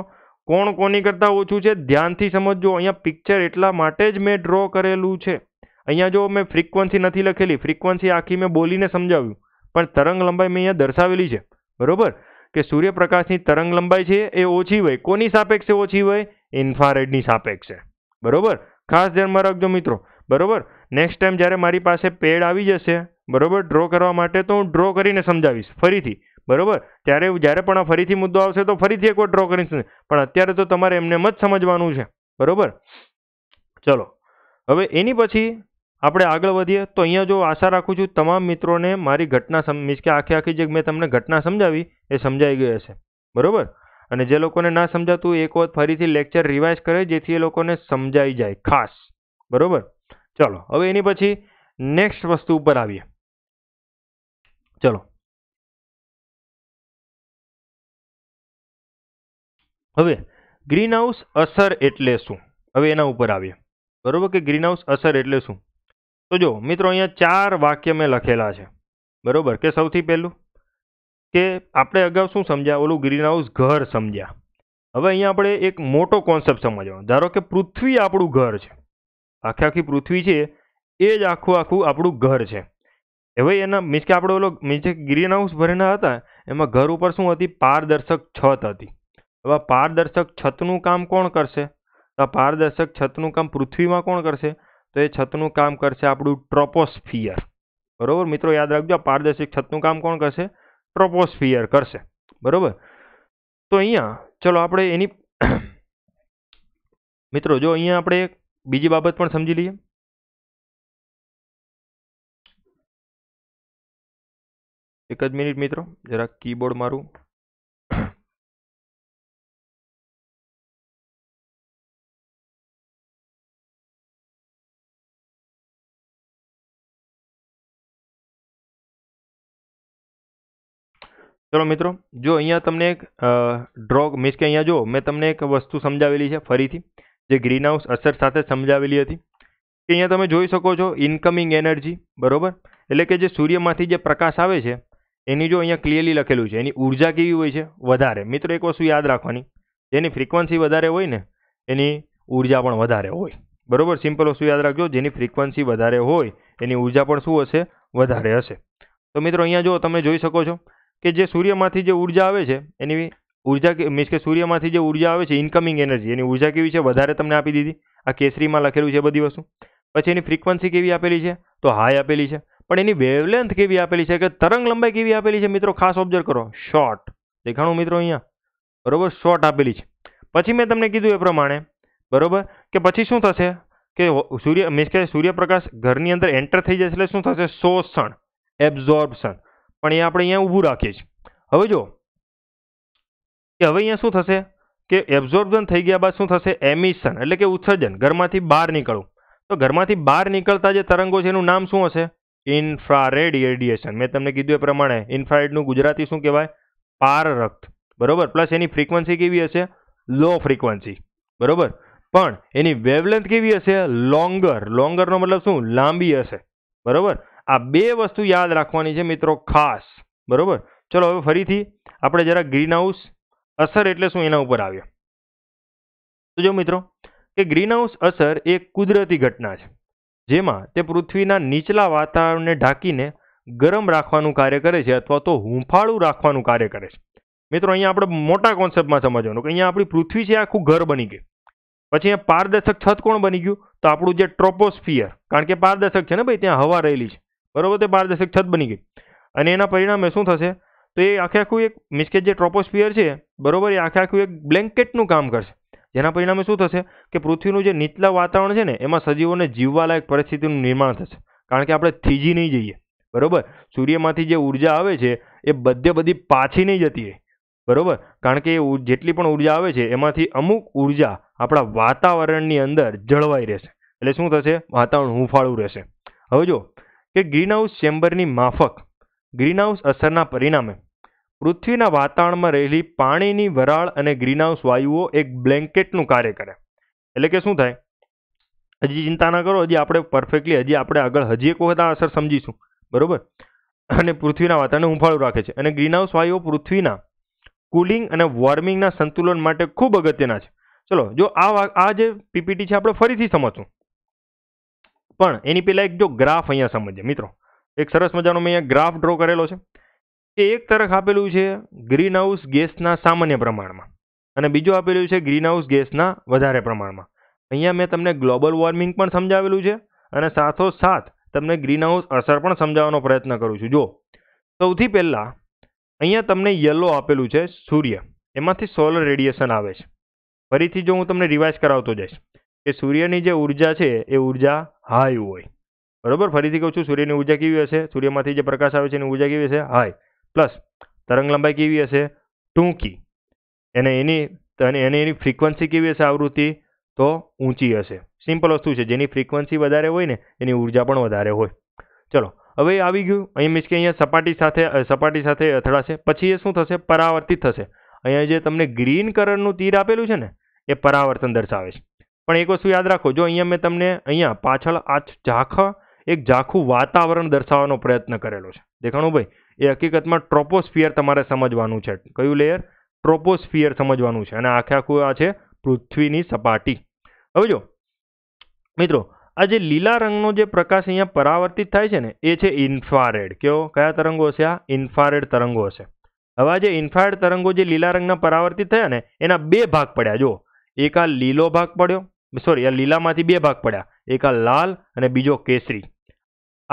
A: કોણ કોની કરતાં ઓછું છે ધ્યાનથી સમજજો અહીંયા પિક્ચર એટલા માટે જ મેં ડ્રો કરેલું છે અહીંયા જો મેં ફ્રિકવન્સી નથી લખેલી ફ્રિકવન્સી આખી મેં બોલીને સમજાવ્યું પણ તરંગ લંબાઈ મેં અહીંયા દર્શાવેલી છે બરોબર કે સૂર્યપ્રકાશની તરંગ લંબાઈ છે એ ઓછી હોય કોની સાપેક્ષે ઓછી હોય ઇન્ફ્રારેડની સાપેક્ષે બરાબર ખાસ ધ્યાનમાં રાખજો મિત્રો બરોબર નેક્સ્ટ ટાઈમ જ્યારે મારી પાસે પેડ આવી જશે બરોબર ડ્રો કરવા માટે તો હું ડ્રો કરીને સમજાવીશ ફરીથી બરોબર ત્યારે જ્યારે પણ આ ફરીથી મુદ્દો આવશે તો ફરીથી એકવાર ડ્રો કરીશ પણ અત્યારે તો તમારે એમને જ સમજવાનું છે બરોબર ચલો હવે એની પછી આપણે આગળ વધીએ તો અહીંયા જો આશા રાખું છું તમામ મિત્રોને મારી ઘટના મીન્સ કે આખી આખી જે મેં તમને ઘટના સમજાવી એ સમજાઈ ગઈ હશે બરોબર અને જે લોકોને ના સમજાતું એક વખત ફરીથી લેક્ચર રિવાઇઝ કરે જેથી એ લોકોને સમજાઈ જાય ખાસ બરાબર ચલો હવે એની પછી નેક્સ્ટ વસ્તુ ઉપર આવીએ ચલો હવે ગ્રીનહાઉસ અસર એટલે શું હવે એના ઉપર આવીએ બરોબર કે ગ્રીનહાઉસ અસર એટલે શું તો જો મિત્રો અહીંયા ચાર વાક્ય મેં લખેલા છે બરોબર કે સૌથી પહેલું કે આપણે અગાઉ શું સમજ્યા ઓલું ગ્રીનહાઉસ ઘર સમજ્યા હવે અહીંયા આપણે એક મોટો કોન્સેપ્ટ સમજવાનો ધારો કે પૃથ્વી આપણું ઘર છે આખી આખી પૃથ્વી છે એ જ આખું આખું આપણું ઘર છે હવે એના મીન્સ કે આપણે ઓલો મીન્સ કે ગ્રીન હાઉસ ભરેલા હતા એમાં ઘર ઉપર શું હતી પારદર્શક છત હતી હવે પારદર્શક છતનું કામ કોણ કરશે તો પારદર્શક છતનું કામ પૃથ્વીમાં કોણ કરશે તો એ છતનું કામ કરશે આપણું ટ્રોપોસ્ફિયર બરાબર મિત્રો યાદ રાખજો આ પારદર્શક છતનું કામ કોણ કરશે ટ્રોપોસ્ફિયર કરશે બરાબર તો અહીંયા ચલો આપણે એની (coughs) મિત્રો જો અહીંયા આપણે બીજી બાબત પણ સમજી લઈએ એકદમ મિનિટ મિત્રો જરા કીબોર્ડ મારું ચલો મિત્રો જો અહીંયા તમને એક ડ્રોગ મતલબ કે અહીંયા જો મે તમને એક વસ્તુ સમજાવેલી છે ફરીથી જે ગ્રીનહાઉસ અસર સાથે સમજાવેલી હતી કે અહીંયા તમે જોઈ શકો છો ઇન્કમિંગ એનર્જી બરાબર એટલે કે જે સૂર્યમાંથી જે પ્રકાશ આવે છે એની જો અહીંયા ક્લિયરલી લખેલું છે એની ઉર્જા કેવી હોય છે વધારે મિત્રો એક વસ્તુ યાદ રાખવાની જેની ફ્રિકવન્સી વધારે હોય ને એની ઉર્જા પણ વધારે હોય બરાબર સિમ્પલ વસ્તુ યાદ રાખજો જેની ફ્રિકવન્સી વધારે હોય એની ઉર્જા પણ શું હશે વધારે હશે તો મિત્રો અહીંયા જો તમે જોઈ શકો છો કે જે સૂર્યમાંથી જે ઉર્જા આવે છે એની ઉર્જા મીન્સ કે સૂર્યમાંથી જે ઉર્જા આવે છે ઇનકમિંગ એનર્જી એની ઉર્જા કેવી છે વધારે તમને આપી દીધી આ કેસરીમાં લખેલું છે બધી વસ્તુ પછી એની ફ્રીક્વન્સી કેવી આપેલી છે તો હાઈ આપેલી છે પણ એની વેવલેન્થ કેવી આપેલી છે કે તરંગ લંબાઈ કેવી આપેલી છે મિત્રો ખાસ ઓબ્ઝર્વ કરો શોર્ટ દેખાણું મિત્રો અહીંયા બરોબર શોર્ટ આપેલી છે પછી મેં તમને કીધું એ પ્રમાણે બરોબર કે પછી શું થશે કે સૂર્ય મીન્સ કે સૂર્યપ્રકાશ ઘરની અંદર એન્ટર થઈ જશે એટલે શું થશે શોષણ એબ્ઝોર્બશન પણ એ આપણે અહીંયા ઊભું રાખીએ છીએ હવે જો કે હવે અહીંયા શું થશે કે એબ્ઝોર્બન થઈ ગયા બાદ શું થશે એમિશન એટલે કે ઉત્સર્જન ઘરમાંથી બહાર નીકળવું તો ઘરમાંથી બહાર નીકળતા જે તરંગો છે એનું નામ શું હશે ઇન્ફ્રારેડ રેડિયેશન મેં તમને કીધું એ પ્રમાણે ઇન્ફ્રારેડનું ગુજરાતી શું કહેવાય પારરક્ત બરોબર પ્લસ એની ફ્રીક્વન્સી કેવી હશે લો ફ્રીક્વન્સી બરોબર પણ એની વેવલેન્થ કેવી હશે લોંગર લોંગરનો મતલબ શું લાંબી હશે બરોબર આ બે વસ્તુ યાદ રાખવાની છે મિત્રો ખાસ બરોબર ચલો હવે ફરીથી આપણે જરા ગ્રીન હાઉસ અસર એટલે શું એના ઉપર આવ્યો તો જો મિત્રો કે ગ્રીનહાઉસ અસર એ કુદરતી ઘટના છે જેમાં તે પૃથ્વીના નીચલા વાતાવરણને ઢાંકીને ગરમ રાખવાનું કાર્ય કરે છે અથવા તો હુંફાળું રાખવાનું કાર્ય કરે છે મિત્રો અહીંયા આપણે મોટા કોન્સેપ્ટમાં સમજવાનું કે અહીંયા આપણી પૃથ્વી છે આખું ઘર બની ગયું પછી અહીંયા પારદર્શક છત કોણ બની ગયું તો આપણું જે ટ્રોપોસ્ફિયર કારણ કે પારદર્શક છે ને ભાઈ ત્યાં હવા રહેલી છે બરોબર તે પારદર્શક છત બની ગઈ અને એના પરિણામે શું થશે તો એ આખે આખું એક મીન્સ કે જે ટ્રોપોસ્ફિયર છે બરોબર એ આખે આખું એક બ્લેન્કેટનું કામ કરશે જેના પરિણામે શું થશે કે પૃથ્વીનું જે નીચલા વાતાવરણ છે ને એમાં સજીવોને જીવવાલાયક પરિસ્થિતિનું નિર્માણ થશે કારણ કે આપણે થીજી નહીં જઈએ બરોબર સૂર્યમાંથી જે ઉર્જા આવે છે એ બધે બધી પાછી નહીં જતી રહે બરોબર કારણ કે એ જેટલી પણ ઉર્જા આવે છે એમાંથી અમુક ઉર્જા આપણા વાતાવરણની અંદર જળવાઈ રહેશે એટલે શું થશે વાતાવરણ હુંફાળું રહેશે હવે જો કે ગ્રીન હાઉસ ચેમ્બરની માફક ગ્રીનહાઉસ અસરના પરિણામે પૃથ્વીના વાતાવરણમાં રહેલી પાણીની વરાળ અને ગ્રીનહાઉસ વાયુઓ એક બ્લેન્કેટનું કાર્ય કરે એટલે કે શું થાય હજી ચિંતા ના કરો હજી આપણે પરફેક્ટલી હજી આપણે આગળ હજી એક વખત આ અસર સમજીશું બરોબર અને પૃથ્વીના વાતાવરણને હુંફાળું રાખે છે અને ગ્રીનહાઉસ વાયુઓ પૃથ્વીના કુલિંગ અને વોર્મિંગના સંતુલન માટે ખૂબ અગત્યના છે ચલો જો આ આ જે પીપીટી છે આપણે ફરીથી સમજશું પણ એની પહેલાં એક જો ગ્રાફ અહીંયા સમજીએ મિત્રો એક સરસ મજાનો મેં અહીંયા ગ્રાફ ડ્રો કરેલો છે એ એક તરફ આપેલું છે ગ્રીન હાઉસ ગેસના સામાન્ય પ્રમાણમાં અને બીજું આપેલું છે ગ્રીન હાઉસ ગેસના વધારે પ્રમાણમાં અહીંયા મેં તમને ગ્લોબલ વોર્મિંગ પણ સમજાવેલું છે અને સાથોસાથ તમને ગ્રીન હાઉસ અસર પણ સમજાવવાનો પ્રયત્ન કરું છું જો સૌથી પહેલાં અહીંયા તમને યલો આપેલું છે સૂર્ય એમાંથી સોલર રેડિયેશન આવે છે ફરીથી જો હું તમને રિવાઇઝ કરાવતો જઈશ કે સૂર્યની જે ઉર્જા છે એ ઉર્જા હાઈ હોય બરાબર ફરીથી કહું છું સૂર્યની ઊર્જા કેવી હશે સૂર્યમાંથી જે પ્રકાશ આવે છે એની ઊર્જા કેવી હશે હાય પ્લસ તરંગ લંબાઈ કેવી હશે ટૂંકી અને એની અને એની એની ફ્રીક્વન્સી કેવી હશે આવૃત્તિ તો ઊંચી હશે સિમ્પલ વસ્તુ છે જેની ફ્રીક્વન્સી વધારે હોય ને એની ઊર્જા પણ વધારે હોય ચલો હવે આવી ગયું અહીં મીન્સ કે અહીંયા સપાટી સાથે સપાટી સાથે અથડાશે પછી એ શું થશે પરાવર્તિત થશે અહીંયા જે તમને ગ્રીન કલરનું તીર આપેલું છે ને એ પરાવર્તન દર્શાવે છે પણ એક વસ્તુ યાદ રાખો જો અહીંયા મેં તમને અહીંયા પાછળ આ ઝાંખા એક ઝાખું વાતાવરણ દર્શાવવાનો પ્રયત્ન કરેલો છે દેખાણું ભાઈ એ હકીકતમાં ટ્રોપોસ્ફિયર તમારે સમજવાનું છે કયું લેયર ટ્રોપોસ્ફિયર સમજવાનું છે અને આખે આખું આ છે પૃથ્વીની સપાટી હવે જો મિત્રો આ જે લીલા રંગનો જે પ્રકાશ અહીંયા પરાવર્તિત થાય છે ને એ છે ઇન્ફ્રારેડ કેવો કયા તરંગો હશે આ ઇન્ફ્રારેડ તરંગો હશે હવે જે ઇન્ફ્રારેડ તરંગો જે લીલા રંગના પરાવર્તિત થયા ને એના બે ભાગ પડ્યા જો એક આ લીલો ભાગ પડ્યો સોરી આ લીલામાંથી બે ભાગ પડ્યા એક આ લાલ અને બીજો કેસરી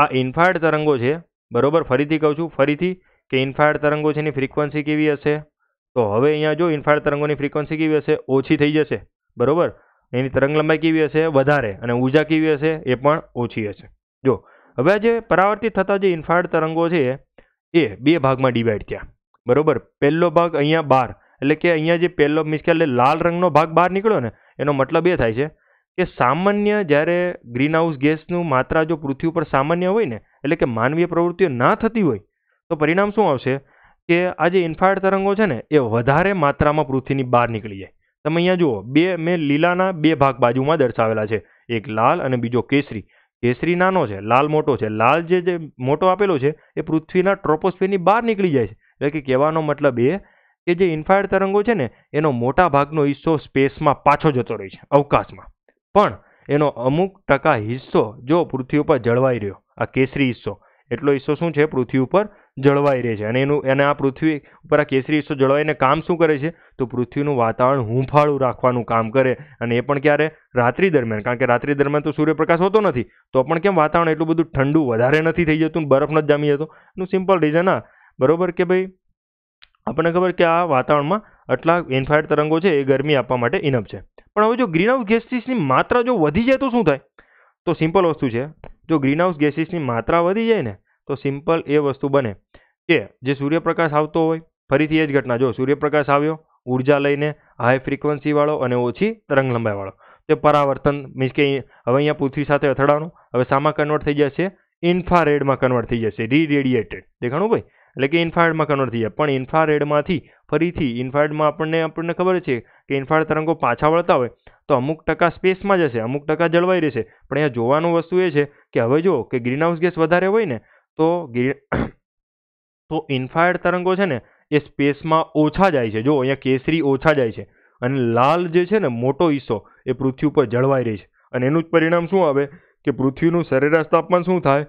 A: આ ઇન્ફ્રારેડ તરંગો છે બરોબર ફરીથી કહું છું ફરીથી કે ઇન્ફ્રારેડ તરંગો છે એની ફ્રીક્વન્સી કેવી હશે તો હવે અહીંયા જો ઇન્ફ્રારેડ તરંગોની ફ્રીક્વન્સી કેવી હશે ઓછી થઈ જશે બરોબર એની તરંગ લંબાઈ કેવી હશે વધારે અને ઊર્જા કેવી હશે એ પણ ઓછી હશે જો હવે જે પરાવર્તિત થતા જે ઇન્ફ્રારેડ તરંગો છે એ બે ભાગમાં ડિવાઈડ થયા બરોબર પહેલો ભાગ અહીંયા બાર એટલે કે અહીંયા જે પહેલો મિન્સ કે લાલ રંગનો ભાગ બહાર નીકળ્યો ને એનો મતલબ એ થાય છે કે સામાન્ય જ્યારે ગ્રીનહાઉસ ગેસનું માત્રા જો પૃથ્વી ઉપર સામાન્ય હોય ને એટલે કે માનવીય પ્રવૃત્તિઓ ના થતી હોય તો પરિણામ શું આવશે કે આ જે ઇન્ફ્રારેડ તરંગો છે ને એ વધારે માત્રામાં પૃથ્વીની બહાર નીકળી જાય તમે અહીંયા જુઓ બે મેં લીલાના બે ભાગ બાજુમાં દર્શાવેલા છે એક લાલ અને બીજો કેસરી કેસરી નાનો છે લાલ મોટો છે લાલ જે જે મોટો આપેલો છે એ પૃથ્વીના ટ્રોપોસ્ફિયરની બહાર નીકળી જાય છે એટલે કે કહેવાનો મતલબ એ કે જે ઇન્ફ્રારેડ તરંગો છે ને એનો મોટા ભાગનો હિસ્સો સ્પેસમાં પાછો જતો રહે છે અવકાશમાં પણ એનો અમુક ટકા હિસ્સો જો પૃથ્વી ઉપર જળવાઈ રહ્યો આ કેસરી હિસ્સો એટલો હિસ્સો શું છે પૃથ્વી ઉપર જળવાઈ રહે છે અને એનું એને આ પૃથ્વી ઉપર આ કેસરી હિસ્સો જળવાઈને કામ શું કરે છે તો પૃથ્વીનું વાતાવરણ હુંફાળું રાખવાનું કામ કરે અને એ પણ ક્યારે રાત્રિ દરમિયાન કારણ કે રાત્રિ દરમિયાન તો સૂર્યપ્રકાશ હોતો નથી તો પણ કેમ વાતાવરણ એટલું બધું ઠંડુ વધારે નથી થઈ જતું બરફ નથી જામી જતો એનું સિમ્પલ રીઝન આ બરોબર કે ભાઈ આપણને ખબર કે આ વાતાવરણમાં આટલા ઇન્ફ્રારેડ તરંગો છે એ ગરમી આપવા માટે ઇનફ છે પણ હવે જો ગ્રીનહાઉસ ગેસીસની માત્રા જો વધી જાય તો શું થાય તો સિમ્પલ વસ્તુ છે જો ગ્રીનહાઉસ ગેસીસની માત્રા વધી જાય ને તો સિમ્પલ એ વસ્તુ બને કે જે સૂર્યપ્રકાશ આવતો હોય ફરીથી એ જ ઘટના જો સૂર્યપ્રકાશ આવ્યો ઉર્જા લઈને હાઈ ફ્રિકવન્સીવાળો અને ઓછી તરંગ લંબાઈવાળો તે પરાવર્તન મીન્સ કે હવે અહીંયા પૃથ્વી સાથે અથડાણું હવે સામા કન્વર્ટ થઈ જશે ઇન્ફ્રારેડમાં કન્વર્ટ થઈ જશે રી રેડિએટેડ દેખાણું ભાઈ એટલે કે ઇન્ફ્રારેડમાં કન્વર્ટ થઈ જાય પણ ઇન્ફ્રારેડમાંથી ફરીથી ઇન્ફ્રારેડમાં આપણને આપણને ખબર છે કે ઇન્ફ્રારેડ તરંગો પાછા વળતા હોય તો અમુક ટકા સ્પેસમાં જશે અમુક ટકા જળવાઈ રહેશે પણ અહીંયા જોવાનું વસ્તુ એ છે કે હવે જો કે ગ્રીનહાઉસ ગેસ વધારે હોય ને તો (coughs) તો ઇન્ફ્રારેડ તરંગો છે ને એ સ્પેસમાં ઓછા જાય છે જો અહીંયા કેસરી ઓછા જાય છે અને લાલ જે છે ને મોટો હિસ્સો એ પૃથ્વી ઉપર જળવાઈ રહી છે અને એનું જ પરિણામ શું આવે કે પૃથ્વીનું સરેરાશ તાપમાન શું થાય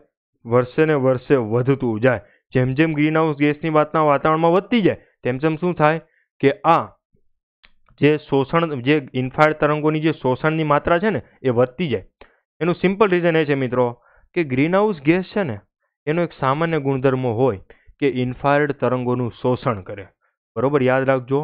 A: વર્ષે ને વર્ષે વધતું જાય જેમ જેમ ગ્રીન હાઉસ ગેસની વાતના વાતાવરણમાં વધતી જાય તેમ તેમ શું થાય કે આ જે શોષણ જે ઇન્ફ્રારેડ તરંગોની જે શોષણની માત્રા છે ને એ વધતી જાય એનું સિમ્પલ રીઝન એ છે મિત્રો કે ગ્રીન હાઉસ ગેસ છે ને એનો એક સામાન્ય ગુણધર્મ હોય કે ઇન્ફ્રારેડ તરંગોનું શોષણ કરે બરાબર યાદ રાખજો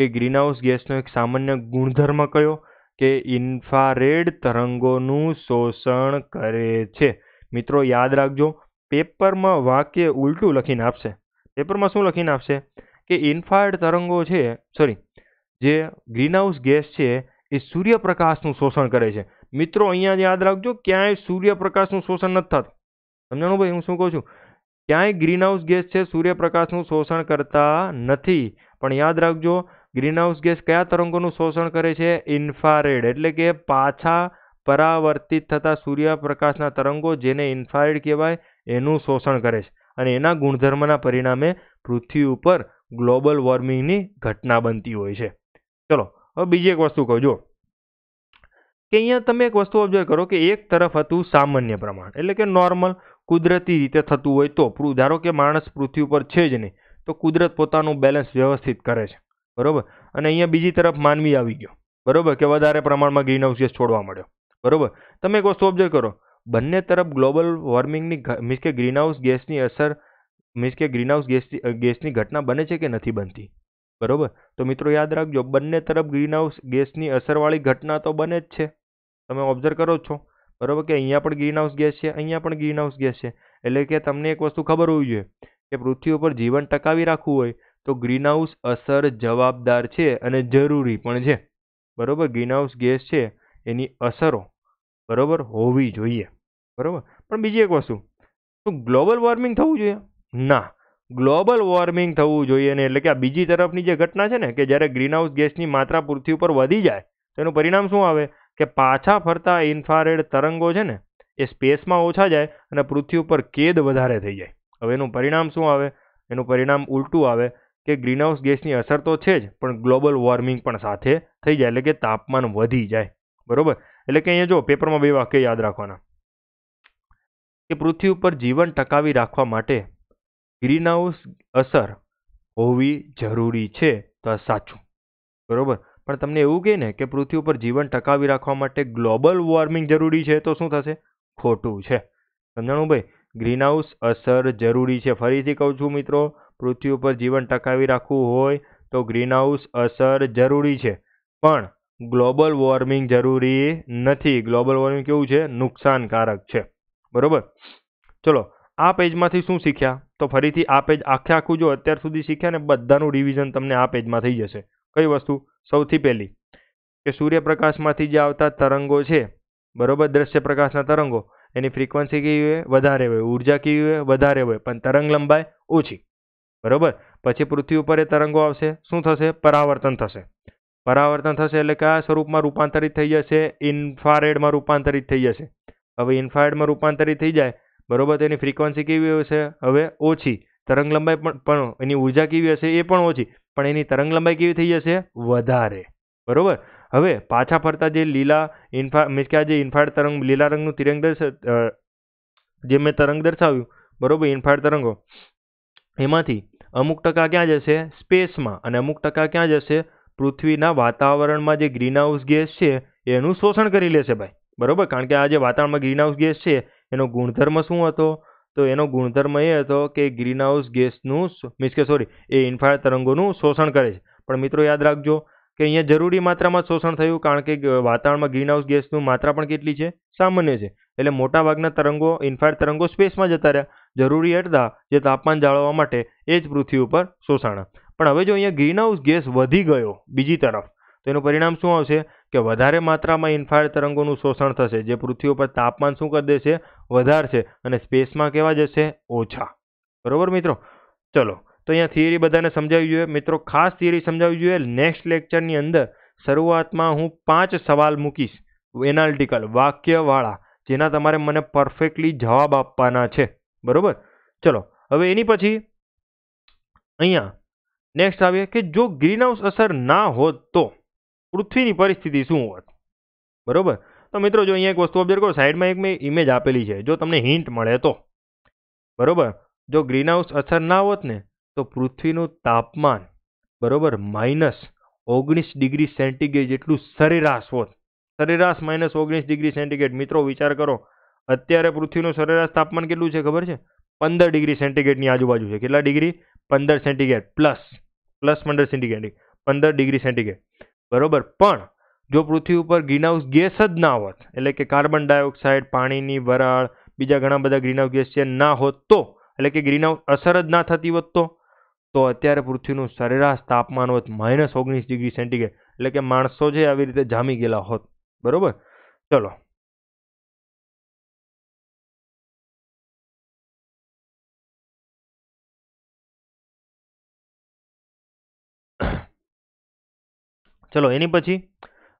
A: કે ગ્રીન હાઉસ ગેસનો એક સામાન્ય ગુણધર્મ કયો કે ઇન્ફ્રારેડ તરંગોનું શોષણ કરે છે મિત્રો યાદ રાખજો પેપરમાં વાક્ય ઉલટું લખીને આપશે પેપરમાં શું લખીને આપશે કે ઇન્ફાર્ડ તરંગો છે સોરી જે ગ્રીનહાઉસ ગેસ છે એ સૂર્યપ્રકાશનું શોષણ કરે છે મિત્રો અહીંયા યાદ રાખજો ક્યાંય સૂર્યપ્રકાશનું શોષણ નથી થતું સમજાણું ભાઈ હું શું કહું છું ક્યાંય ગ્રીનહાઉસ ગેસ છે સૂર્યપ્રકાશનું શોષણ કરતા નથી પણ યાદ રાખજો ગ્રીનહાઉસ ગેસ કયા તરંગોનું શોષણ કરે છે ઇન્ફારેડ એટલે કે પાછા પરાવર્તિત થતા સૂર્યપ્રકાશના તરંગો જેને ઇન્ફારેડ કહેવાય એનું શોષણ કરે છે અને એના ગુણધર્મના પરિણામે પૃથ્વી ઉપર ગ્લોબલ વોર્મિંગની ઘટના બનતી હોય છે ચલો હવે બીજી એક વસ્તુ કહું જો કે અહીંયા તમે એક વસ્તુ ઓબ્ઝર્વ કરો કે એક તરફ હતું સામાન્ય પ્રમાણ એટલે કે નોર્મલ કુદરતી રીતે થતું હોય તો ધારો કે માણસ પૃથ્વી ઉપર છે જ નહીં તો કુદરત પોતાનું બેલેન્સ વ્યવસ્થિત કરે છે બરાબર અને અહીંયા બીજી તરફ માનવી આવી ગયો બરાબર કે વધારે પ્રમાણમાં ગ્રીન હાઉસ છોડવા મળ્યો બરાબર તમે એક વસ્તુ ઓબ્ઝર્વ કરો બંને તરફ ગ્લોબલ વોર્મિંગની મીન્સ કે ગ્રીનહાઉસ ગેસની અસર મીન્સ કે ગ્રીનહાઉસ ગેસની ગેસની ઘટના બને છે કે નથી બનતી બરાબર તો મિત્રો યાદ રાખજો બંને તરફ ગ્રીનહાઉસ ગેસની અસરવાળી ઘટના તો બને જ છે તમે ઓબ્ઝર્વ કરો છો બરાબર કે અહીંયા પણ ગ્રીનહાઉસ ગેસ છે અહીંયા પણ ગ્રીનહાઉસ ગેસ છે એટલે કે તમને એક વસ્તુ ખબર હોવી જોઈએ કે પૃથ્વી ઉપર જીવન ટકાવી રાખવું હોય તો ગ્રીનહાઉસ અસર જવાબદાર છે અને જરૂરી પણ છે બરાબર ગ્રીનહાઉસ ગેસ છે એની અસરો બરાબર હોવી જોઈએ બરાબર પણ બીજી એક વસ્તુ તો ગ્લોબલ વોર્મિંગ થવું જોઈએ ના ગ્લોબલ વોર્મિંગ થવું જોઈએ ને એટલે કે આ બીજી તરફની જે ઘટના છે ને કે જ્યારે ગ્રીનહાઉસ ગેસની માત્રા પૃથ્વી ઉપર વધી જાય તો એનું પરિણામ શું આવે કે પાછા ફરતા ઇન્ફ્રારેડ તરંગો છે ને એ સ્પેસમાં ઓછા જાય અને પૃથ્વી ઉપર કેદ વધારે થઈ જાય હવે એનું પરિણામ શું આવે એનું પરિણામ ઉલટું આવે કે ગ્રીનહાઉસ ગેસની અસર તો છે જ પણ ગ્લોબલ વોર્મિંગ પણ સાથે થઈ જાય એટલે કે તાપમાન વધી જાય બરાબર એટલે કે અહીંયા જો પેપરમાં બે વાક્ય યાદ રાખવાના કે પૃથ્વી ઉપર જીવન ટકાવી રાખવા માટે ગ્રીનહાઉસ અસર હોવી જરૂરી છે તો આ સાચું બરાબર પણ તમને એવું કહે ને કે પૃથ્વી ઉપર જીવન ટકાવી રાખવા માટે ગ્લોબલ વોર્મિંગ જરૂરી છે તો શું થશે ખોટું છે સમજાણું ભાઈ ગ્રીનહાઉસ અસર જરૂરી છે ફરીથી કહું છું મિત્રો પૃથ્વી ઉપર જીવન ટકાવી રાખવું હોય તો ગ્રીન હાઉસ અસર જરૂરી છે પણ ગ્લોબલ વોર્મિંગ જરૂરી નથી ગ્લોબલ વોર્મિંગ કેવું છે નુકસાનકારક છે બરોબર ચલો આ પેજમાંથી શું શીખ્યા તો ફરીથી આ પેજ આખે આખું જો અત્યાર સુધી શીખ્યા ને બધાનું રિવિઝન તમને આ પેજમાં થઈ જશે કઈ વસ્તુ સૌથી પહેલી કે સૂર્યપ્રકાશમાંથી જે આવતા તરંગો છે બરોબર દ્રશ્ય પ્રકાશના તરંગો એની ફ્રીક્વન્સી કેવી હોય વધારે હોય ઉર્જા કેવી હોય વધારે હોય પણ તરંગ લંબાઈ ઓછી બરોબર પછી પૃથ્વી ઉપર એ તરંગો આવશે શું થશે પરાવર્તન થશે પરાવર્તન થશે એટલે કયા સ્વરૂપમાં રૂપાંતરિત થઈ જશે ઇન્ફ્રારેડમાં રૂપાંતરિત થઈ જશે હવે ઇન્ફ્રારેડમાં રૂપાંતરિત થઈ જાય બરાબર તો એની ફ્રિકવન્સી કેવી હશે હવે ઓછી તરંગલંબાઈ પણ પણ એની ઉર્જા કેવી હશે એ પણ ઓછી પણ એની તરંગલંબાઈ કેવી થઈ જશે વધારે બરાબર હવે પાછા ફરતા જે લીલા ઇન્ફા મીન્સ કે આ જે ઇન્ફ્રાડ તરંગ લીલા રંગનું તિરંગ દર્શ જે મેં તરંગ દર્શાવ્યું બરોબર ઇન્ફ્રાડ તરંગો એમાંથી અમુક ટકા ક્યાં જશે સ્પેસમાં અને અમુક ટકા ક્યાં જશે પૃથ્વીના વાતાવરણમાં જે ગ્રીનહાઉસ ગેસ છે એનું શોષણ કરી લેશે ભાઈ બરાબર કારણ કે આ જે વાતાવરણમાં ગ્રીનહાઉસ ગેસ છે એનો ગુણધર્મ શું હતો તો એનો ગુણધર્મ એ હતો કે ગ્રીન હાઉસ ગેસનું મીન્સ કે સોરી એ ઇન્ફ્રારેડ તરંગોનું શોષણ કરે છે પણ મિત્રો યાદ રાખજો કે અહીંયા જરૂરી માત્રામાં શોષણ થયું કારણ કે વાતાવરણમાં ગ્રીનહાઉસ ગેસનું માત્રા પણ કેટલી છે સામાન્ય છે એટલે મોટાભાગના તરંગો ઇન્ફ્રારેડ તરંગો સ્પેસમાં જતા રહ્યા જરૂરી અટતા જે તાપમાન જાળવવા માટે એ જ પૃથ્વી ઉપર શોષાણા પણ હવે જો અહીંયા ગ્રીનહાઉસ ગેસ વધી ગયો બીજી તરફ તો એનું પરિણામ શું આવશે કે વધારે માત્રામાં ઇન્ફ્રારેડ તરંગોનું શોષણ થશે જે પૃથ્વી ઉપર તાપમાન શું કરી દેશે વધારશે અને સ્પેસમાં કેવા જશે ઓછા બરોબર મિત્રો ચલો તો અહીંયા થિયરી બધાને સમજાવી જોઈએ મિત્રો ખાસ થિયરી સમજાવી જોઈએ નેક્સ્ટ લેક્ચરની અંદર શરૂઆતમાં હું પાંચ સવાલ મૂકીશ એનાલિટિકલ વાક્યવાળા જેના તમારે મને પરફેક્ટલી જવાબ આપવાના છે બરાબર ચલો હવે એની પછી અહીંયા નેક્સ્ટ આવીએ કે જો ગ્રીનહાઉસ અસર ના હોત તો પૃથ્વીની પરિસ્થિતિ શું હોત બરોબર તો મિત્રો જો અહીંયા એક વસ્તુ ઓબ્ઝર્વ કરો સાઈડમાં એક મેં ઇમેજ આપેલી છે જો તમને હિન્ટ મળે તો બરોબર જો ગ્રીનહાઉસ અસર ના હોત ને તો પૃથ્વીનું તાપમાન બરોબર માઇનસ ઓગણીસ ડિગ્રી સેન્ટીગ્રેડ જેટલું સરેરાશ હોત સરેરાશ માઇનસ ઓગણીસ ડિગ્રી સેન્ટીગ્રેડ મિત્રો વિચાર કરો અત્યારે પૃથ્વીનું સરેરાશ તાપમાન કેટલું છે ખબર છે પંદર ડિગ્રી સેન્ટીગ્રેડની આજુબાજુ છે કેટલા ડિગ્રી પંદર સેન્ટીગ્રેડ પ્લસ પ્લસ પંદર સેન્ટીગ્રેડ પંદર ડિગ્રી સેન્ટીગ્રેડ બરોબર પણ જો પૃથ્વી ઉપર ગ્રીનહાઉસ ગેસ જ ના હોત એટલે કે કાર્બન ડાયોક્સાઇડ પાણીની વરાળ બીજા ઘણા બધા ગ્રીનહાઉસ ગેસ છે ના હોત તો એટલે કે ગ્રીનહાઉસ અસર જ ના થતી હોત તો તો અત્યારે પૃથ્વીનું સરેરાશ તાપમાન હોત માઇનસ ઓગણીસ ડિગ્રી સેન્ટીગ્રેડ એટલે કે માણસો જે આવી રીતે જામી ગયેલા હોત બરાબર ચલો ચલો એની પછી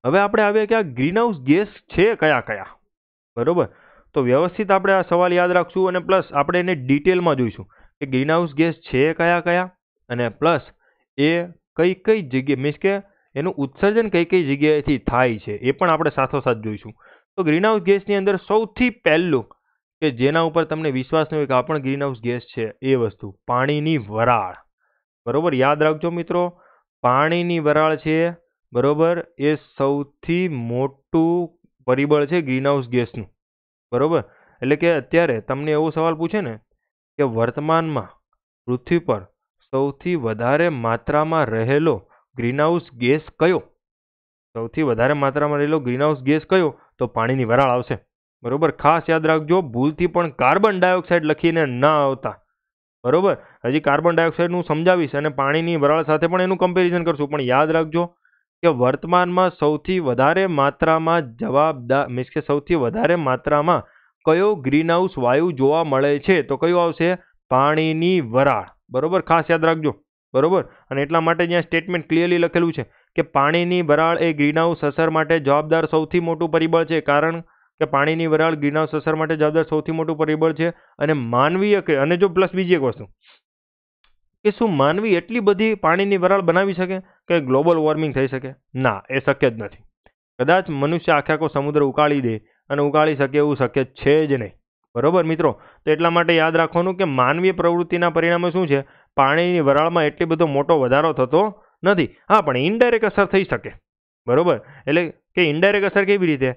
A: હવે આપણે આવીએ કે આ ગ્રીનહાઉસ ગેસ છે કયા કયા બરાબર તો વ્યવસ્થિત આપણે આ સવાલ યાદ રાખશું અને પ્લસ આપણે એને ડિટેલમાં જોઈશું કે ગ્રીનહાઉસ ગેસ છે કયા કયા અને પ્લસ એ કઈ કઈ જગ્યાએ મીન્સ કે એનું ઉત્સર્જન કઈ કઈ જગ્યાએથી થાય છે એ પણ આપણે સાથોસાથ જોઈશું તો ગ્રીનહાઉસ ગેસની અંદર સૌથી પહેલું કે જેના ઉપર તમને વિશ્વાસ નહીં હોય કે આ પણ ગ્રીનહાઉસ ગેસ છે એ વસ્તુ પાણીની વરાળ બરાબર યાદ રાખજો મિત્રો પાણીની વરાળ છે બરાબર એ સૌથી મોટું પરિબળ છે ગ્રીનહાઉસ ગેસનું બરાબર એટલે કે અત્યારે તમને એવો સવાલ પૂછે ને કે વર્તમાનમાં પૃથ્વી પર સૌથી વધારે માત્રામાં રહેલો ગ્રીનહાઉસ ગેસ કયો સૌથી વધારે માત્રામાં રહેલો ગ્રીનહાઉસ ગેસ કયો તો પાણીની વરાળ આવશે બરાબર ખાસ યાદ રાખજો ભૂલથી પણ કાર્બન ડાયોક્સાઇડ લખીને ના આવતા બરોબર હજી કાર્બન ડાયોક્સાઇડનું સમજાવીશ અને પાણીની વરાળ સાથે પણ એનું કમ્પેરિઝન કરશું પણ યાદ રાખજો કે વર્તમાનમાં સૌથી વધારે માત્રામાં જવાબદાર મીન્સ કે સૌથી વધારે માત્રામાં કયો ગ્રીનહાઉસ વાયુ જોવા મળે છે તો કયું આવશે પાણીની વરાળ બરોબર ખાસ યાદ રાખજો બરોબર અને એટલા માટે જ્યાં સ્ટેટમેન્ટ ક્લિયરલી લખેલું છે કે પાણીની વરાળ એ ગ્રીનહાઉસ અસર માટે જવાબદાર સૌથી મોટું પરિબળ છે કારણ કે પાણીની વરાળ ગ્રીનહાઉસ અસર માટે જવાબદાર સૌથી મોટું પરિબળ છે અને માનવીય કે અને જો પ્લસ બીજી એક વસ્તુ કે શું માનવી એટલી બધી પાણીની વરાળ બનાવી શકે કે ગ્લોબલ વોર્મિંગ થઈ શકે ના એ શક્ય જ નથી કદાચ મનુષ્ય આખે આખો સમુદ્ર ઉકાળી દે અને ઉકાળી શકે એવું શક્ય છે જ નહીં બરોબર મિત્રો તો એટલા માટે યાદ રાખવાનું કે માનવીય પ્રવૃત્તિના પરિણામે શું છે પાણીની વરાળમાં એટલી બધો મોટો વધારો થતો નથી હા પણ ઇનડાયરેક્ટ અસર થઈ શકે બરોબર એટલે કે ઇનડાયરેક્ટ અસર કેવી રીતે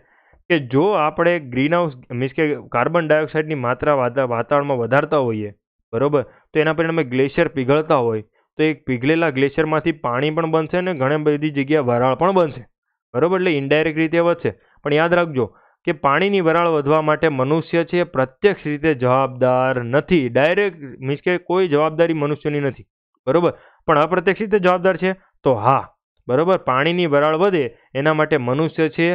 A: કે જો આપણે ગ્રીનહાઉસ મીન્સ કે કાર્બન ડાયોક્સાઇડની માત્રા વાતાવરણમાં વધારતા હોઈએ બરાબર તો એના પરિણામે ગ્લેશિયર પીગળતા હોય તો એક પીગળેલા ગ્લેશિયરમાંથી પાણી પણ બનશે અને ઘણી બધી જગ્યા વરાળ પણ બનશે બરાબર એટલે ઇન્ડાયરેક્ટ રીતે વધશે પણ યાદ રાખજો કે પાણીની વરાળ વધવા માટે મનુષ્ય છે પ્રત્યક્ષ રીતે જવાબદાર નથી ડાયરેક્ટ મીન્સ કે કોઈ જવાબદારી મનુષ્યની નથી બરાબર પણ અપ્રત્યક્ષ રીતે જવાબદાર છે તો હા બરાબર પાણીની વરાળ વધે એના માટે મનુષ્ય છે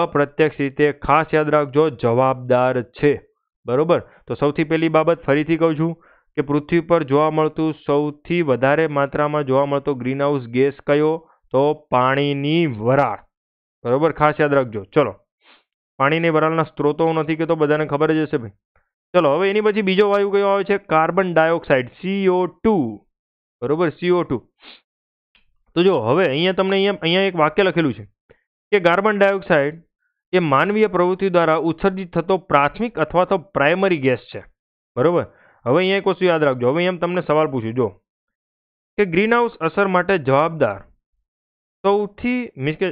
A: અપ્રત્યક્ષ રીતે ખાસ યાદ રાખજો જવાબદાર છે બરાબર તો સૌથી પહેલી બાબત ફરીથી કહું છું કે પૃથ્વી પર જોવા મળતું સૌથી વધારે માત્રામાં જોવા મળતો ગ્રીનહાઉસ ગેસ કયો તો પાણીની વરાળ બરોબર ખાસ યાદ રાખજો ચલો પાણીની વરાળના સ્ત્રોતો નથી કે તો બધાને ખબર જ હશે ભાઈ ચલો હવે એની પછી બીજો વાયુ કયો આવે છે કાર્બન ડાયોક્સાઇડ સીઓ ટુ બરોબર સીઓ ટુ તો જો હવે અહીંયા તમને અહીંયા અહીંયા એક વાક્ય લખેલું છે કે કાર્બન ડાયોક્સાઇડ એ માનવીય પ્રવૃત્તિ દ્વારા ઉત્સર્જિત થતો પ્રાથમિક અથવા તો પ્રાઇમરી ગેસ છે બરોબર હવે અહીંયા એક વસ્તુ યાદ રાખજો હવે એમ તમને સવાલ પૂછું જો કે ગ્રીનહાઉસ અસર માટે જવાબદાર સૌથી મીન્સ કે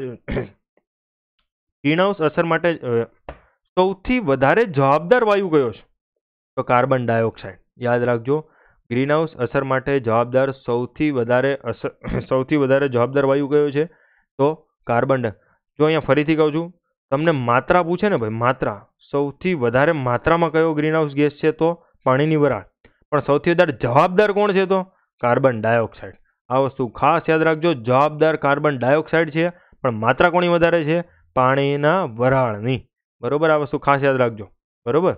A: (coughs) ગ્રીનહાઉસ અસર માટે સૌથી વધારે જવાબદાર વાયુ કયો છે તો કાર્બન ડાયોક્સાઇડ યાદ રાખજો ગ્રીનહાઉસ અસર માટે જવાબદાર સૌથી વધારે અસર (coughs) સૌથી વધારે જવાબદાર વાયુ કયો છે તો કાર્બન જો અહીંયા ફરીથી કહું છું તમને માત્રા પૂછે ને ભાઈ માત્રા સૌથી વધારે માત્રામાં કયો ગ્રીનહાઉસ ગેસ છે તો પાણીની વરાળ પણ સૌથી વધારે જવાબદાર કોણ છે તો કાર્બન ડાયોક્સાઇડ આ વસ્તુ ખાસ યાદ રાખજો જવાબદાર કાર્બન ડાયોક્સાઇડ છે પણ માત્રા કોની વધારે છે પાણીના વરાળની બરોબર આ વસ્તુ ખાસ યાદ રાખજો બરોબર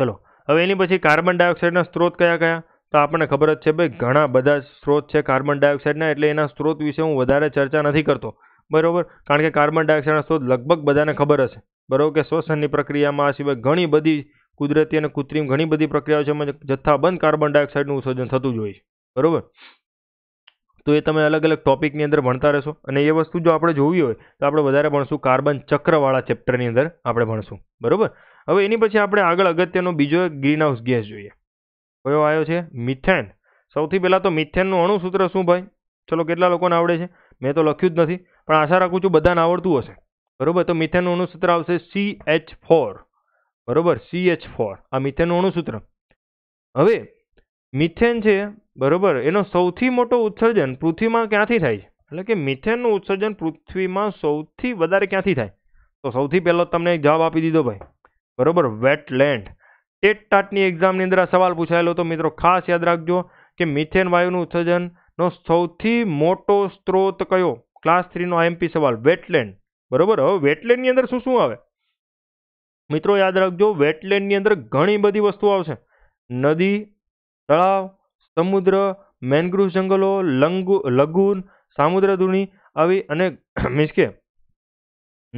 A: ચલો હવે એની પછી કાર્બન ડાયોક્સાઇડના સ્ત્રોત કયા કયા તો આપણને ખબર જ છે ભાઈ ઘણા બધા સ્ત્રોત છે કાર્બન ડાયોક્સાઇડના એટલે એના સ્ત્રોત વિશે હું વધારે ચર્ચા નથી કરતો બરાબર કારણ કે કાર્બન ડાયોક્સાઇડના સ્ત્રોત લગભગ બધાને ખબર હશે બરાબર કે શ્વસનની પ્રક્રિયામાં આ સિવાય ઘણી બધી કુદરતી અને કૃત્રિમ ઘણી બધી પ્રક્રિયાઓ છે એમાં જથ્થાબંધ કાર્બન ડાયોક્સાઇડનું ઉત્સર્જન થતું જોઈએ હોય બરાબર તો એ તમે અલગ અલગ ટોપિકની અંદર ભણતા રહેશો અને એ વસ્તુ જો આપણે જોવી હોય તો આપણે વધારે ભણશું કાર્બન ચક્રવાળા ચેપ્ટરની અંદર આપણે ભણશું બરાબર હવે એની પછી આપણે આગળ અગત્યનો બીજો એક ગ્રીનહાઉસ ગેસ જોઈએ કયો આવ્યો છે મિથેન સૌથી પહેલાં તો મિથેનનું અણુસૂત્ર શું ભાઈ ચલો કેટલા લોકોને આવડે છે મેં તો લખ્યું જ નથી પણ આશા રાખું છું બધાને આવડતું હશે બરાબર તો મિથેનનું અણુસૂત્ર આવશે સી એચ ફોર બરોબર સી એચ ફોર આ મિથેનનું અણુસૂત્ર હવે મિથેન છે બરોબર એનો સૌથી મોટો ઉત્સર્જન પૃથ્વીમાં ક્યાંથી થાય છે એટલે કે મિથેનનું ઉત્સર્જન પૃથ્વીમાં સૌથી વધારે ક્યાંથી થાય તો સૌથી પહેલો તમને એક જવાબ આપી દીધો ભાઈ બરોબર વેટલેન્ડ ટેટ ટાટની એક્ઝામની અંદર આ સવાલ પૂછાયેલો તો મિત્રો ખાસ યાદ રાખજો કે મિથેન વાયુનું ઉત્સર્જનનો સૌથી મોટો સ્ત્રોત કયો ક્લાસ થ્રીનો આઈએમપી સવાલ વેટલેન્ડ બરોબર હવે વેટલેન્ડની અંદર શું શું આવે મિત્રો યાદ રાખજો વેટલેન્ડની અંદર ઘણી બધી વસ્તુઓ આવશે નદી તળાવ સમુદ્ર મેનગ્રુવ જંગલો લંગુ લગુન સામુદ્ર ધૂણી આવી અને મીન્સ (clears throat) કે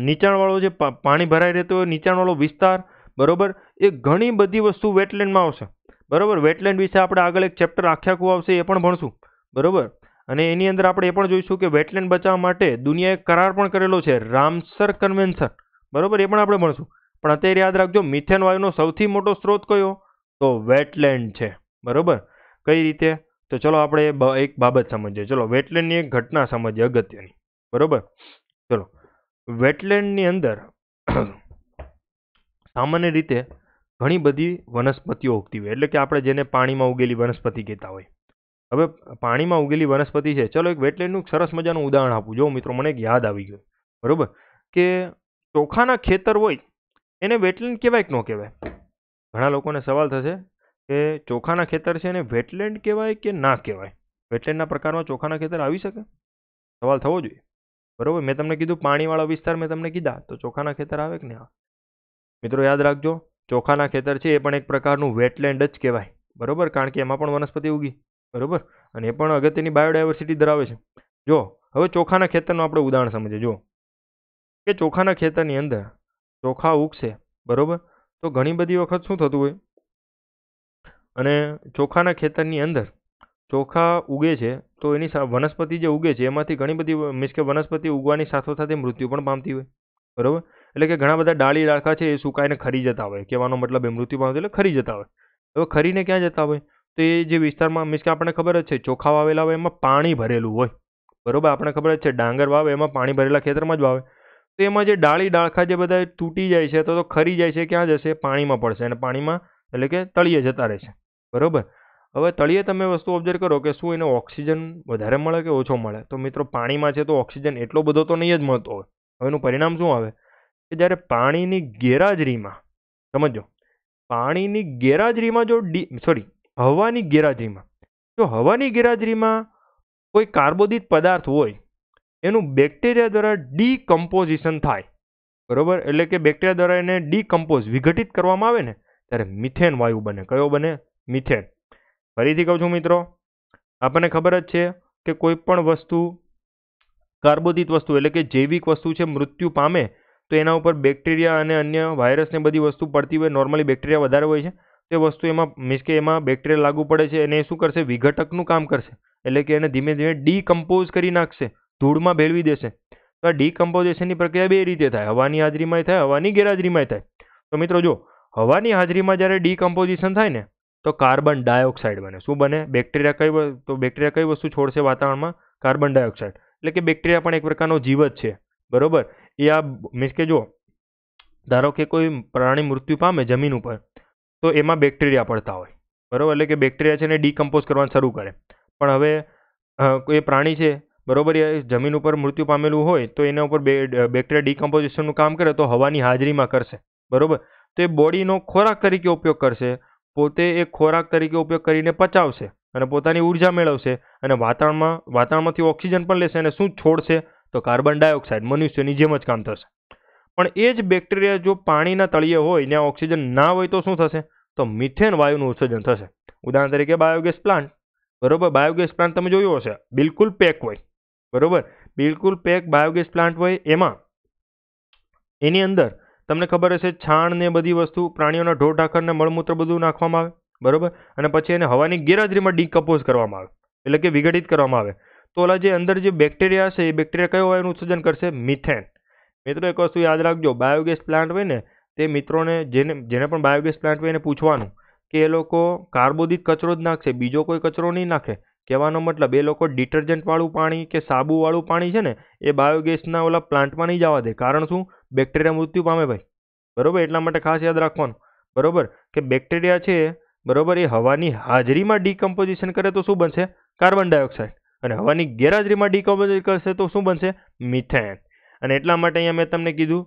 A: નીચાણવાળો જે પાણી ભરાઈ રહેતો હોય નીચાણવાળો વિસ્તાર બરાબર એ ઘણી બધી વસ્તુ વેટલેન્ડમાં આવશે બરોબર વેટલેન્ડ વિશે આપણે આગળ એક ચેપ્ટર આખ્યાખું આવશે એ પણ ભણશું બરોબર અને એની અંદર આપણે એ પણ જોઈશું કે વેટલેન્ડ બચાવવા માટે દુનિયાએ કરાર પણ કરેલો છે રામસર કન્વેન્શન બરાબર એ પણ આપણે ભણશું પણ અત્યારે યાદ રાખજો મિથેન વાયુનો સૌથી મોટો સ્ત્રોત કયો તો વેટલેન્ડ છે બરાબર કઈ રીતે તો ચલો આપણે એક બાબત સમજીએ ચલો વેટલેન્ડની એક ઘટના સમજીએ અગત્યની બરાબર ચલો વેટલેન્ડની અંદર (clears throat) સામાન્ય રીતે ઘણી બધી વનસ્પતિઓ ઉગતી હોય એટલે કે આપણે જેને પાણીમાં ઉગેલી વનસ્પતિ કહેતા હોય હવે પાણીમાં ઉગેલી વનસ્પતિ છે ચલો એક વેટલેન્ડનું સરસ મજાનું ઉદાહરણ આપું જો મિત્રો મને એક યાદ આવી ગયું બરાબર કે ચોખાના ખેતર હોય એને વેટલેન્ડ કહેવાય કે ન કહેવાય ઘણા લોકોને સવાલ થશે કે ચોખાના ખેતર છે એને વેટલેન્ડ કહેવાય કે ના કહેવાય વેટલેન્ડના પ્રકારમાં ચોખાના ખેતર આવી શકે સવાલ થવો જોઈએ બરાબર મેં તમને કીધું પાણીવાળા વિસ્તાર મેં તમને કીધા તો ચોખાના ખેતર આવે કે નહીં મિત્રો યાદ રાખજો ચોખાના ખેતર છે એ પણ એક પ્રકારનું વેટલેન્ડ જ કહેવાય બરાબર કારણ કે એમાં પણ વનસ્પતિ ઉગી બરાબર અને એ પણ અગત્યની બાયોડાયવર્સિટી ધરાવે છે જો હવે ચોખાના ખેતરનું આપણે ઉદાહરણ સમજીએ જો કે ચોખાના ખેતરની અંદર ચોખા ઉગશે બરાબર તો ઘણી બધી વખત શું થતું હોય અને ચોખાના ખેતરની અંદર ચોખા ઉગે છે તો એની વનસ્પતિ જે ઉગે છે એમાંથી ઘણી બધી મીન્સ કે વનસ્પતિ ઉગવાની સાથો સાથે મૃત્યુ પણ પામતી હોય બરાબર એટલે કે ઘણા બધા ડાળી રાખા છે એ સુકાઈને ખરી જતા હોય કહેવાનો મતલબ એ મૃત્યુ પામતી એટલે ખરી જતા હોય હવે ખરીને ક્યાં જતા હોય તો એ જે વિસ્તારમાં મીન્સ કે આપણને ખબર જ છે ચોખા વાવેલા હોય એમાં પાણી ભરેલું હોય બરાબર આપણને ખબર જ છે ડાંગર વાવે એમાં પાણી ભરેલા ખેતરમાં જ વાવે એમાં જે ડાળી ડાળખા જે બધા તૂટી જાય છે તો ખરી જાય છે ક્યાં જશે પાણીમાં પડશે અને પાણીમાં એટલે કે તળીએ જતા રહેશે બરાબર હવે તળીએ તમે વસ્તુ ઓબ્ઝર્વ કરો કે શું એને ઓક્સિજન વધારે મળે કે ઓછો મળે તો મિત્રો પાણીમાં છે તો ઓક્સિજન એટલો બધો તો નહીં જ મળતો હોય હવે એનું પરિણામ શું આવે કે જ્યારે પાણીની ગેરહાજરીમાં સમજો પાણીની ગેરહાજરીમાં જો ડી સોરી હવાની ગેરહાજરીમાં જો હવાની ગેરહાજરીમાં કોઈ કાર્બોદિત પદાર્થ હોય એનું બેક્ટેરિયા દ્વારા ડીકમ્પોઝિશન થાય બરાબર એટલે કે બેક્ટેરિયા દ્વારા એને ડીકમ્પોઝ વિઘટિત કરવામાં આવે ને ત્યારે મિથેન વાયુ બને કયો બને મિથેન ફરીથી કહું છું મિત્રો આપણને ખબર જ છે કે કોઈ પણ વસ્તુ કાર્બોદિત વસ્તુ એટલે કે જૈવિક વસ્તુ છે મૃત્યુ પામે તો એના ઉપર બેક્ટેરિયા અને અન્ય વાયરસ બધી વસ્તુ પડતી હોય નોર્મલી બેક્ટેરિયા વધારે હોય છે તે વસ્તુ એમાં મીન્સ કે એમાં બેક્ટેરિયા લાગુ પડે છે અને એ શું કરશે વિઘટકનું કામ કરશે એટલે કે એને ધીમે ધીમે ડીકમ્પોઝ કરી નાખશે ધૂળમાં ભેળવી દેશે તો આ ડીકમ્પોઝેશનની પ્રક્રિયા બે રીતે થાય હવાની હાજરીમાંય થાય હવાની ગેરહાજરીમાંય થાય તો મિત્રો જો હવાની હાજરીમાં જ્યારે ડીકમ્પોઝિશન થાય ને તો કાર્બન ડાયોક્સાઇડ બને શું બને બેક્ટેરિયા કઈ તો બેક્ટેરિયા કઈ વસ્તુ છોડશે વાતાવરણમાં કાર્બન ડાયોક્સાઇડ એટલે કે બેક્ટેરિયા પણ એક પ્રકારનો જીવત છે બરોબર એ આ મીન્સ કે જો ધારો કે કોઈ પ્રાણી મૃત્યુ પામે જમીન ઉપર તો એમાં બેક્ટેરિયા પડતા હોય બરાબર એટલે કે બેક્ટેરિયા છે ને ડીકમ્પોઝ કરવાનું શરૂ કરે પણ હવે એ પ્રાણી છે બરોબર એ જમીન ઉપર મૃત્યુ પામેલું હોય તો એના ઉપર બેક્ટેરિયા ડિકમ્પોઝિશનનું કામ કરે તો હવાની હાજરીમાં કરશે બરોબર તો એ બોડીનો ખોરાક તરીકે ઉપયોગ કરશે પોતે એ ખોરાક તરીકે ઉપયોગ કરીને પચાવશે અને પોતાની ઉર્જા મેળવશે અને વાતાવરણમાં વાતાવરણમાંથી ઓક્સિજન પણ લેશે અને શું છોડશે તો કાર્બન ડાયોક્સાઇડ મનુષ્યની જેમ જ કામ થશે પણ એ જ બેક્ટેરિયા જો પાણીના તળિયે હોય ત્યાં ઓક્સિજન ના હોય તો શું થશે તો મિથેન વાયુનું ઉત્સર્જન થશે ઉદાહરણ તરીકે બાયોગેસ પ્લાન્ટ બરોબર બાયોગેસ પ્લાન્ટ તમે જોયું હશે બિલકુલ પેક હોય બરોબર બિલકુલ પેક બાયોગેસ પ્લાન્ટ હોય એમાં એની અંદર તમને ખબર હશે છાણ ને બધી વસ્તુ પ્રાણીઓના ઢોર ઢાખરને મળમૂત્ર બધું નાખવામાં આવે બરોબર અને પછી એને હવાની ગેરહાજરીમાં ડીકમ્પોઝ કરવામાં આવે એટલે કે વિઘટિત કરવામાં આવે તો ઓલા જે અંદર જે બેક્ટેરિયા હશે એ બેક્ટેરિયા કયો એનું ઉત્સર્જન કરશે મિથેન મિત્રો એક વસ્તુ યાદ રાખજો બાયોગેસ પ્લાન્ટ હોય ને તે મિત્રોને જેને જેને પણ બાયોગેસ પ્લાન્ટ હોય એને પૂછવાનું કે એ લોકો કાર્બોદિત કચરો જ નાખશે બીજો કોઈ કચરો નહીં નાખે કહેવાનો મતલબ એ લોકો ડિટર્જન્ટવાળું પાણી કે સાબુવાળું પાણી છે ને એ બાયોગેસના ઓલા પ્લાન્ટમાં નહીં જવા દે કારણ શું બેક્ટેરિયા મૃત્યુ પામે ભાઈ બરોબર એટલા માટે ખાસ યાદ રાખવાનું બરોબર કે બેક્ટેરિયા છે બરાબર એ હવાની હાજરીમાં ડિકમ્પોઝિશન કરે તો શું બનશે કાર્બન ડાયોક્સાઇડ અને હવાની ગેરહાજરીમાં ડિકોમ્પોઝિટ કરશે તો શું બનશે મિથેન અને એટલા માટે અહીંયા મેં તમને કીધું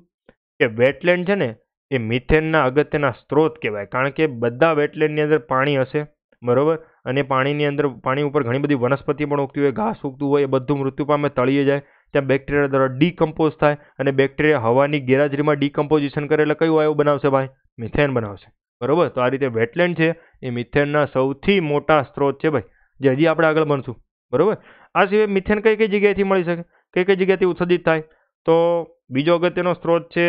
A: કે વેટલેન્ડ છે ને એ મિથેનના અગત્યના સ્ત્રોત કહેવાય કારણ કે બધા વેટલેન્ડની અંદર પાણી હશે બરાબર અને પાણીની અંદર પાણી ઉપર ઘણી બધી વનસ્પતિ પણ ઉગતી હોય ઘાસ ઉગતું હોય એ બધું મૃત્યુ પામે તળીએ જાય ત્યાં બેક્ટેરિયા દ્વારા ડીકમ્પોઝ થાય અને બેક્ટેરિયા હવાની ગેરહાજરીમાં ડીકમ્પોઝિશન કરે એટલે કયું વાયુ બનાવશે ભાઈ મિથેન બનાવશે બરાબર તો આ રીતે વેટલેન્ડ છે એ મિથેનના સૌથી મોટા સ્ત્રોત છે ભાઈ જે હજી આપણે આગળ ભણશું બરાબર આ સિવાય મિથેન કઈ કઈ જગ્યાએથી મળી શકે કઈ કઈ જગ્યાથી ઉત્સર્જિત થાય તો બીજો અગત્યનો સ્ત્રોત છે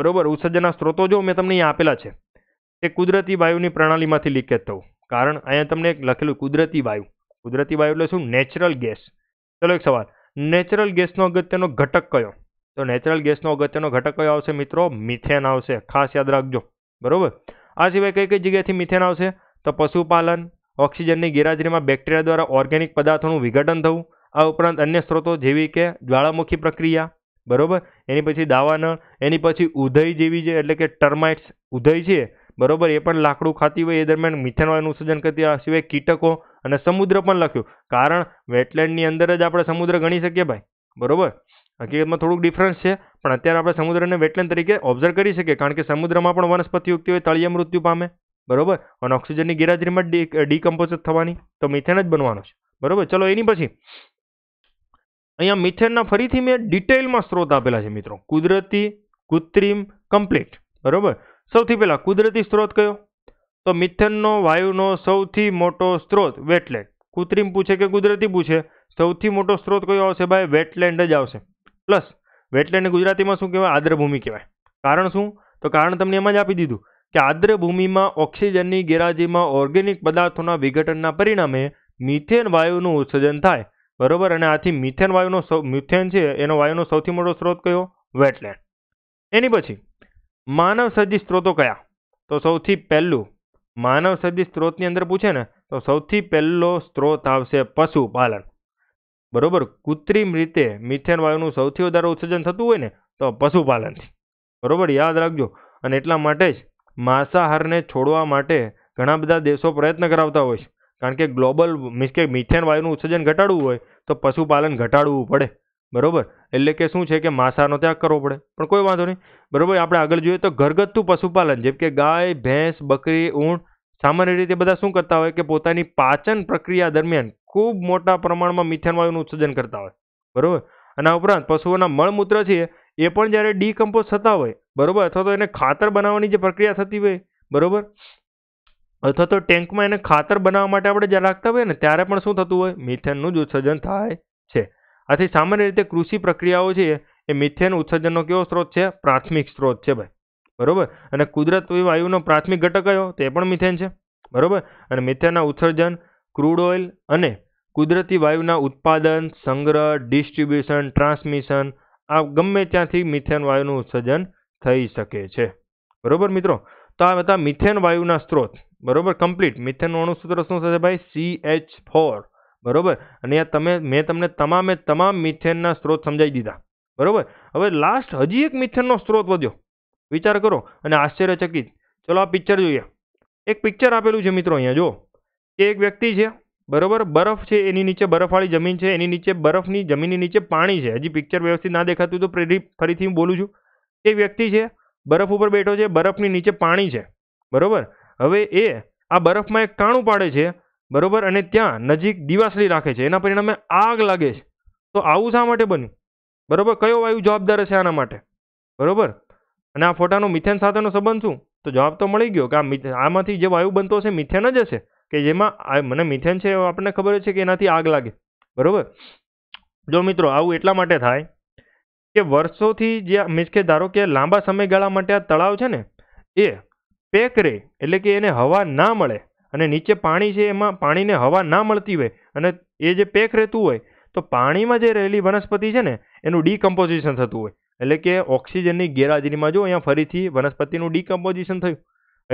A: બરાબર ઉત્સર્જનના સ્ત્રોતો જો મેં તમને અહીં આપેલા છે એ કુદરતી વાયુની પ્રણાલીમાંથી લીકેજ થવું કારણ અહીંયા તમને એક લખેલું કુદરતી વાયુ કુદરતી વાયુ એટલે શું નેચરલ ગેસ ચલો એક સવાલ નેચરલ ગેસનો અગત્યનો ઘટક કયો તો નેચરલ ગેસનો અગત્યનો ઘટક કયો આવશે મિત્રો મિથેન આવશે ખાસ યાદ રાખજો બરોબર આ સિવાય કઈ કઈ જગ્યાએથી મિથેન આવશે તો પશુપાલન ઓક્સિજનની ગેરહાજરીમાં બેક્ટેરિયા દ્વારા ઓર્ગેનિક પદાર્થોનું વિઘટન થવું આ ઉપરાંત અન્ય સ્ત્રોતો જેવી કે જ્વાળામુખી પ્રક્રિયા બરાબર એની પછી દાવાનળ એની પછી ઉધઈ જેવી જે એટલે કે ટર્માઇટ્સ ઉધઈ છે બરોબર એ પણ લાકડું ખાતી હોય એ દરમિયાન મિથેનવાયુનું ઉત્સર્જન કરતી આ સિવાય કીટકો અને સમુદ્ર પણ લખ્યું કારણ વેટલેન્ડની અંદર જ આપણે સમુદ્ર ગણી શકીએ ભાઈ બરોબર હકીકતમાં થોડુંક ડિફરન્સ છે પણ અત્યારે આપણે સમુદ્રને વેટલેન્ડ તરીકે ઓબ્ઝર્વ કરી શકીએ કારણ કે સમુદ્રમાં પણ વનસ્પતિ ઉગતી હોય તળિયે મૃત્યુ પામે બરોબર અને ઓક્સિજનની ગેરહાજરીમાં ડીકમ્પોઝ થવાની તો મિથેન જ બનવાનો છે બરોબર ચલો એની પછી અહીંયા મિથેનના ફરીથી મેં ડિટેલમાં સ્ત્રોત આપેલા છે મિત્રો કુદરતી કૃત્રિમ કમ્પ્લીટ બરોબર સૌથી પહેલાં કુદરતી સ્ત્રોત કયો તો મિથેનનો વાયુનો સૌથી મોટો સ્ત્રોત વેટલેન્ડ કૃત્રિમ પૂછે કે કુદરતી પૂછે સૌથી મોટો સ્ત્રોત કયો આવશે ભાઈ વેટલેન્ડ જ આવશે પ્લસ વેટલેન્ડ ગુજરાતીમાં શું કહેવાય આદ્રભૂમિ કહેવાય કારણ શું તો કારણ તમને એમાં જ આપી દીધું કે આદ્રભૂમિમાં ઓક્સિજનની ગેરહાજરીમાં ઓર્ગેનિક પદાર્થોના વિઘટનના પરિણામે મિથેન વાયુનું ઉત્સર્જન થાય બરોબર અને આથી મિથેન વાયુનો મિથેન છે એનો વાયુનો સૌથી મોટો સ્ત્રોત કયો વેટલેન્ડ એની પછી માનવ સર્જિત સ્ત્રોતો કયા તો સૌથી પહેલું માનવ સર્જિત સ્ત્રોતની અંદર પૂછે ને તો સૌથી પહેલો સ્ત્રોત આવશે પશુપાલન બરોબર કૃત્રિમ રીતે મિથેન વાયુનું સૌથી વધારે ઉત્સર્જન થતું હોય ને તો પશુપાલનથી બરોબર યાદ રાખજો અને એટલા માટે જ માંસાહારને છોડવા માટે ઘણા બધા દેશો પ્રયત્ન કરાવતા હોય છે કારણ કે ગ્લોબલ મીન્સ કે મિથેન વાયુનું ઉત્સર્જન ઘટાડવું હોય તો પશુપાલન ઘટાડવું પડે બરોબર એટલે કે શું છે કે માંસાનો ત્યાગ કરવો પડે પણ કોઈ વાંધો નહીં બરોબર આપણે આગળ જોઈએ તો ઘરગથ્થુ પશુપાલન જેમ કે ગાય ભેંસ બકરી ઊંટ સામાન્ય રીતે બધા શું કરતા હોય કે પોતાની પાચન પ્રક્રિયા દરમિયાન ખૂબ મોટા પ્રમાણમાં મિથેન વાયુનું ઉત્સર્જન કરતા હોય બરાબર અને આ ઉપરાંત પશુઓના મળમૂત્ર છે એ પણ જ્યારે ડીકમ્પોઝ થતા હોય બરાબર અથવા તો એને ખાતર બનાવવાની જે પ્રક્રિયા થતી હોય બરાબર અથવા તો ટેન્કમાં એને ખાતર બનાવવા માટે આપણે જ્યાં રાખતા હોઈએ ને ત્યારે પણ શું થતું હોય મિથેનનું જ ઉત્સર્જન થાય છે આથી સામાન્ય રીતે કૃષિ પ્રક્રિયાઓ છે એ મિથેન ઉત્સર્જનનો કેવો સ્ત્રોત છે પ્રાથમિક સ્ત્રોત છે ભાઈ બરોબર અને કુદરતી વાયુનો પ્રાથમિક ઘટક કયો તે પણ મિથેન છે બરાબર અને મિથેનના ઉત્સર્જન ક્રૂડ ઓઇલ અને કુદરતી વાયુના ઉત્પાદન સંગ્રહ ડિસ્ટ્રીબ્યુશન ટ્રાન્સમિશન આ ગમે ત્યાંથી મિથેન વાયુનું ઉત્સર્જન થઈ શકે છે બરાબર મિત્રો તો આ હતા મિથેન વાયુના સ્ત્રોત બરાબર કમ્પ્લીટ મિથેનનું અણુસૂત્ર શું થશે ભાઈ સી એચ ફોર બરાબર અને આ તમે મેં તમને તમામે તમામ મિથેનના સ્ત્રોત સમજાવી દીધા બરાબર હવે લાસ્ટ હજી એક મિથેનનો સ્ત્રોત વધ્યો વિચાર કરો અને આશ્ચર્યચકિત ચલો આ પિક્ચર જોઈએ એક પિક્ચર આપેલું છે મિત્રો અહીંયા જો કે એક વ્યક્તિ છે બરાબર બરફ છે એની નીચે બરફવાળી જમીન છે એની નીચે બરફની જમીનની નીચે પાણી છે હજી પિક્ચર વ્યવસ્થિત ના દેખાતું તો પ્રેરી ફરીથી હું બોલું છું એ વ્યક્તિ છે બરફ ઉપર બેઠો છે બરફની નીચે પાણી છે બરોબર હવે એ આ બરફમાં એક કાણું પાડે છે બરોબર અને ત્યાં નજીક દિવાસળી રાખે છે એના પરિણામે આગ લાગે છે તો આવું શા માટે બન્યું બરોબર કયો વાયુ જવાબદાર છે આના માટે બરોબર અને આ ફોટાનો મિથેન સાથેનો સંબંધ શું તો જવાબ તો મળી ગયો કે આ આમાંથી જે વાયુ બનતો હશે મિથેન જ હશે કે જેમાં મને મિથેન છે આપણને ખબર છે કે એનાથી આગ લાગે બરોબર જો મિત્રો આવું એટલા માટે થાય કે વર્ષોથી જે મીન્સ કે ધારો કે લાંબા સમયગાળા માટે આ તળાવ છે ને એ પેક રહે એટલે કે એને હવા ના મળે અને નીચે પાણી છે એમાં પાણીને હવા ના મળતી હોય અને એ જે પેક રહેતું હોય તો પાણીમાં જે રહેલી વનસ્પતિ છે ને એનું ડીકમ્પોઝિશન થતું હોય એટલે કે ઓક્સિજનની ગેરહાજરીમાં જો અહીંયા ફરીથી વનસ્પતિનું ડીકમ્પોઝિશન થયું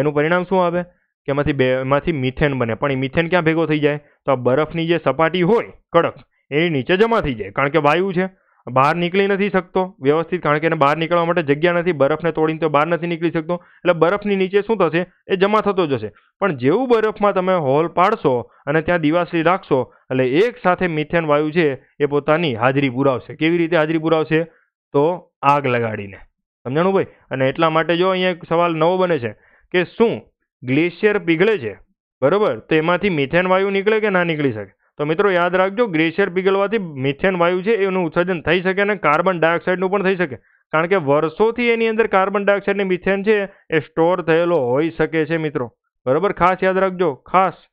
A: એનું પરિણામ શું આવે કે એમાંથી બે એમાંથી મિથેન બને પણ એ મિથેન ક્યાં ભેગો થઈ જાય તો આ બરફની જે સપાટી હોય કડક એ નીચે જમા થઈ જાય કારણ કે વાયુ છે બહાર નીકળી નથી શકતો વ્યવસ્થિત કારણ કે એને બહાર નીકળવા માટે જગ્યા નથી બરફને તોડીને તો બહાર નથી નીકળી શકતો એટલે બરફની નીચે શું થશે એ જમા થતો જશે પણ જેવું બરફમાં તમે હોલ પાડશો અને ત્યાં દિવાસળી રાખશો એટલે એક સાથે મિથેન વાયુ છે એ પોતાની હાજરી પુરાવશે કેવી રીતે હાજરી પુરાવશે તો આગ લગાડીને સમજાણું ભાઈ અને એટલા માટે જો અહીંયા એક સવાલ નવો બને છે કે શું ગ્લેશિયર પીગળે છે બરોબર તો એમાંથી મિથેન વાયુ નીકળે કે ના નીકળી શકે તો મિત્રો યાદ રાખજો ગ્લેશિયર પીગલવાથી મિથેન વાયુ છે એનું ઉત્સર્જન થઈ શકે અને કાર્બન ડાયોક્સાઇડનું પણ થઈ શકે કારણ કે વર્ષોથી એની અંદર કાર્બન ડાયોક્સાઇડ મિથેન છે એ સ્ટોર થયેલો હોઈ શકે છે મિત્રો બરાબર ખાસ યાદ રાખજો ખાસ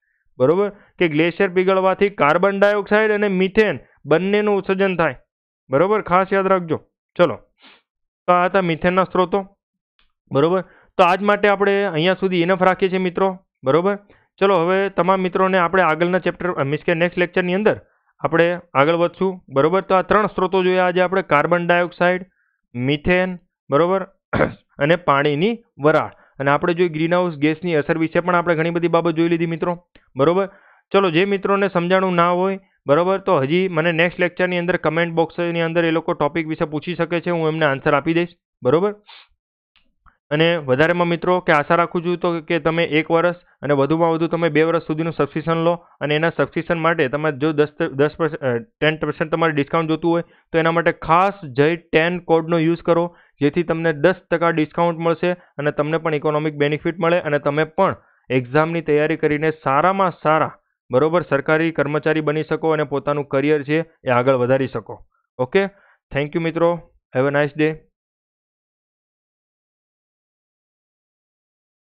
A: બરાબર કે ગ્લેશિયર પીગળવાથી કાર્બન ડાયોક્સાઇડ અને મિથેન બંનેનું ઉત્સર્જન થાય બરાબર ખાસ યાદ રાખજો ચલો તો આ હતા મિથેનના સ્ત્રોતો બરાબર તો આજ માટે આપણે અહીંયા સુધી ઇનફ રાખીએ છીએ મિત્રો બરાબર ચલો હવે તમામ મિત્રોને આપણે આગળના ચેપ્ટર મીન્સ કે નેક્સ્ટ લેક્ચરની અંદર આપણે આગળ વધશું બરોબર તો આ ત્રણ સ્ત્રોતો જોઈએ આજે આપણે કાર્બન ડાયોક્સાઇડ મિથેન બરોબર (clears throat) અને પાણીની વરાળ અને આપણે જોઈએ ગ્રીનહાઉસ ગેસની અસર વિશે પણ આપણે ઘણી બધી બાબત જોઈ લીધી મિત્રો બરોબર ચલો જે મિત્રોને સમજાણું ના હોય બરાબર તો હજી મને નેક્સ્ટ લેક્ચરની અંદર કમેન્ટ બોક્સની અંદર એ લોકો ટોપિક વિશે પૂછી શકે છે હું એમને આન્સર આપી દઈશ બરાબર અને વધારેમાં મિત્રો કે આશા રાખું છું તો કે તમે એક વર્ષ અને વધુમાં વધુ તમે બે વર્ષ સુધીનું સબસ્ક્રિપ્શન લો અને એના સબસ્ક્રિપ્શન માટે તમે જો દસ દસ ટેન પર્સન્ટ તમારે ડિસ્કાઉન્ટ જોતું હોય તો એના માટે ખાસ જય ટેન કોડનો યુઝ કરો જેથી તમને દસ ટકા ડિસ્કાઉન્ટ મળશે અને તમને પણ ઇકોનોમિક બેનિફિટ મળે અને તમે પણ એક્ઝામની તૈયારી કરીને સારામાં સારા બરોબર સરકારી કર્મચારી બની શકો અને પોતાનું કરિયર છે એ આગળ વધારી શકો ઓકે થેન્ક યુ મિત્રો હેવ અ નાઇસ ડે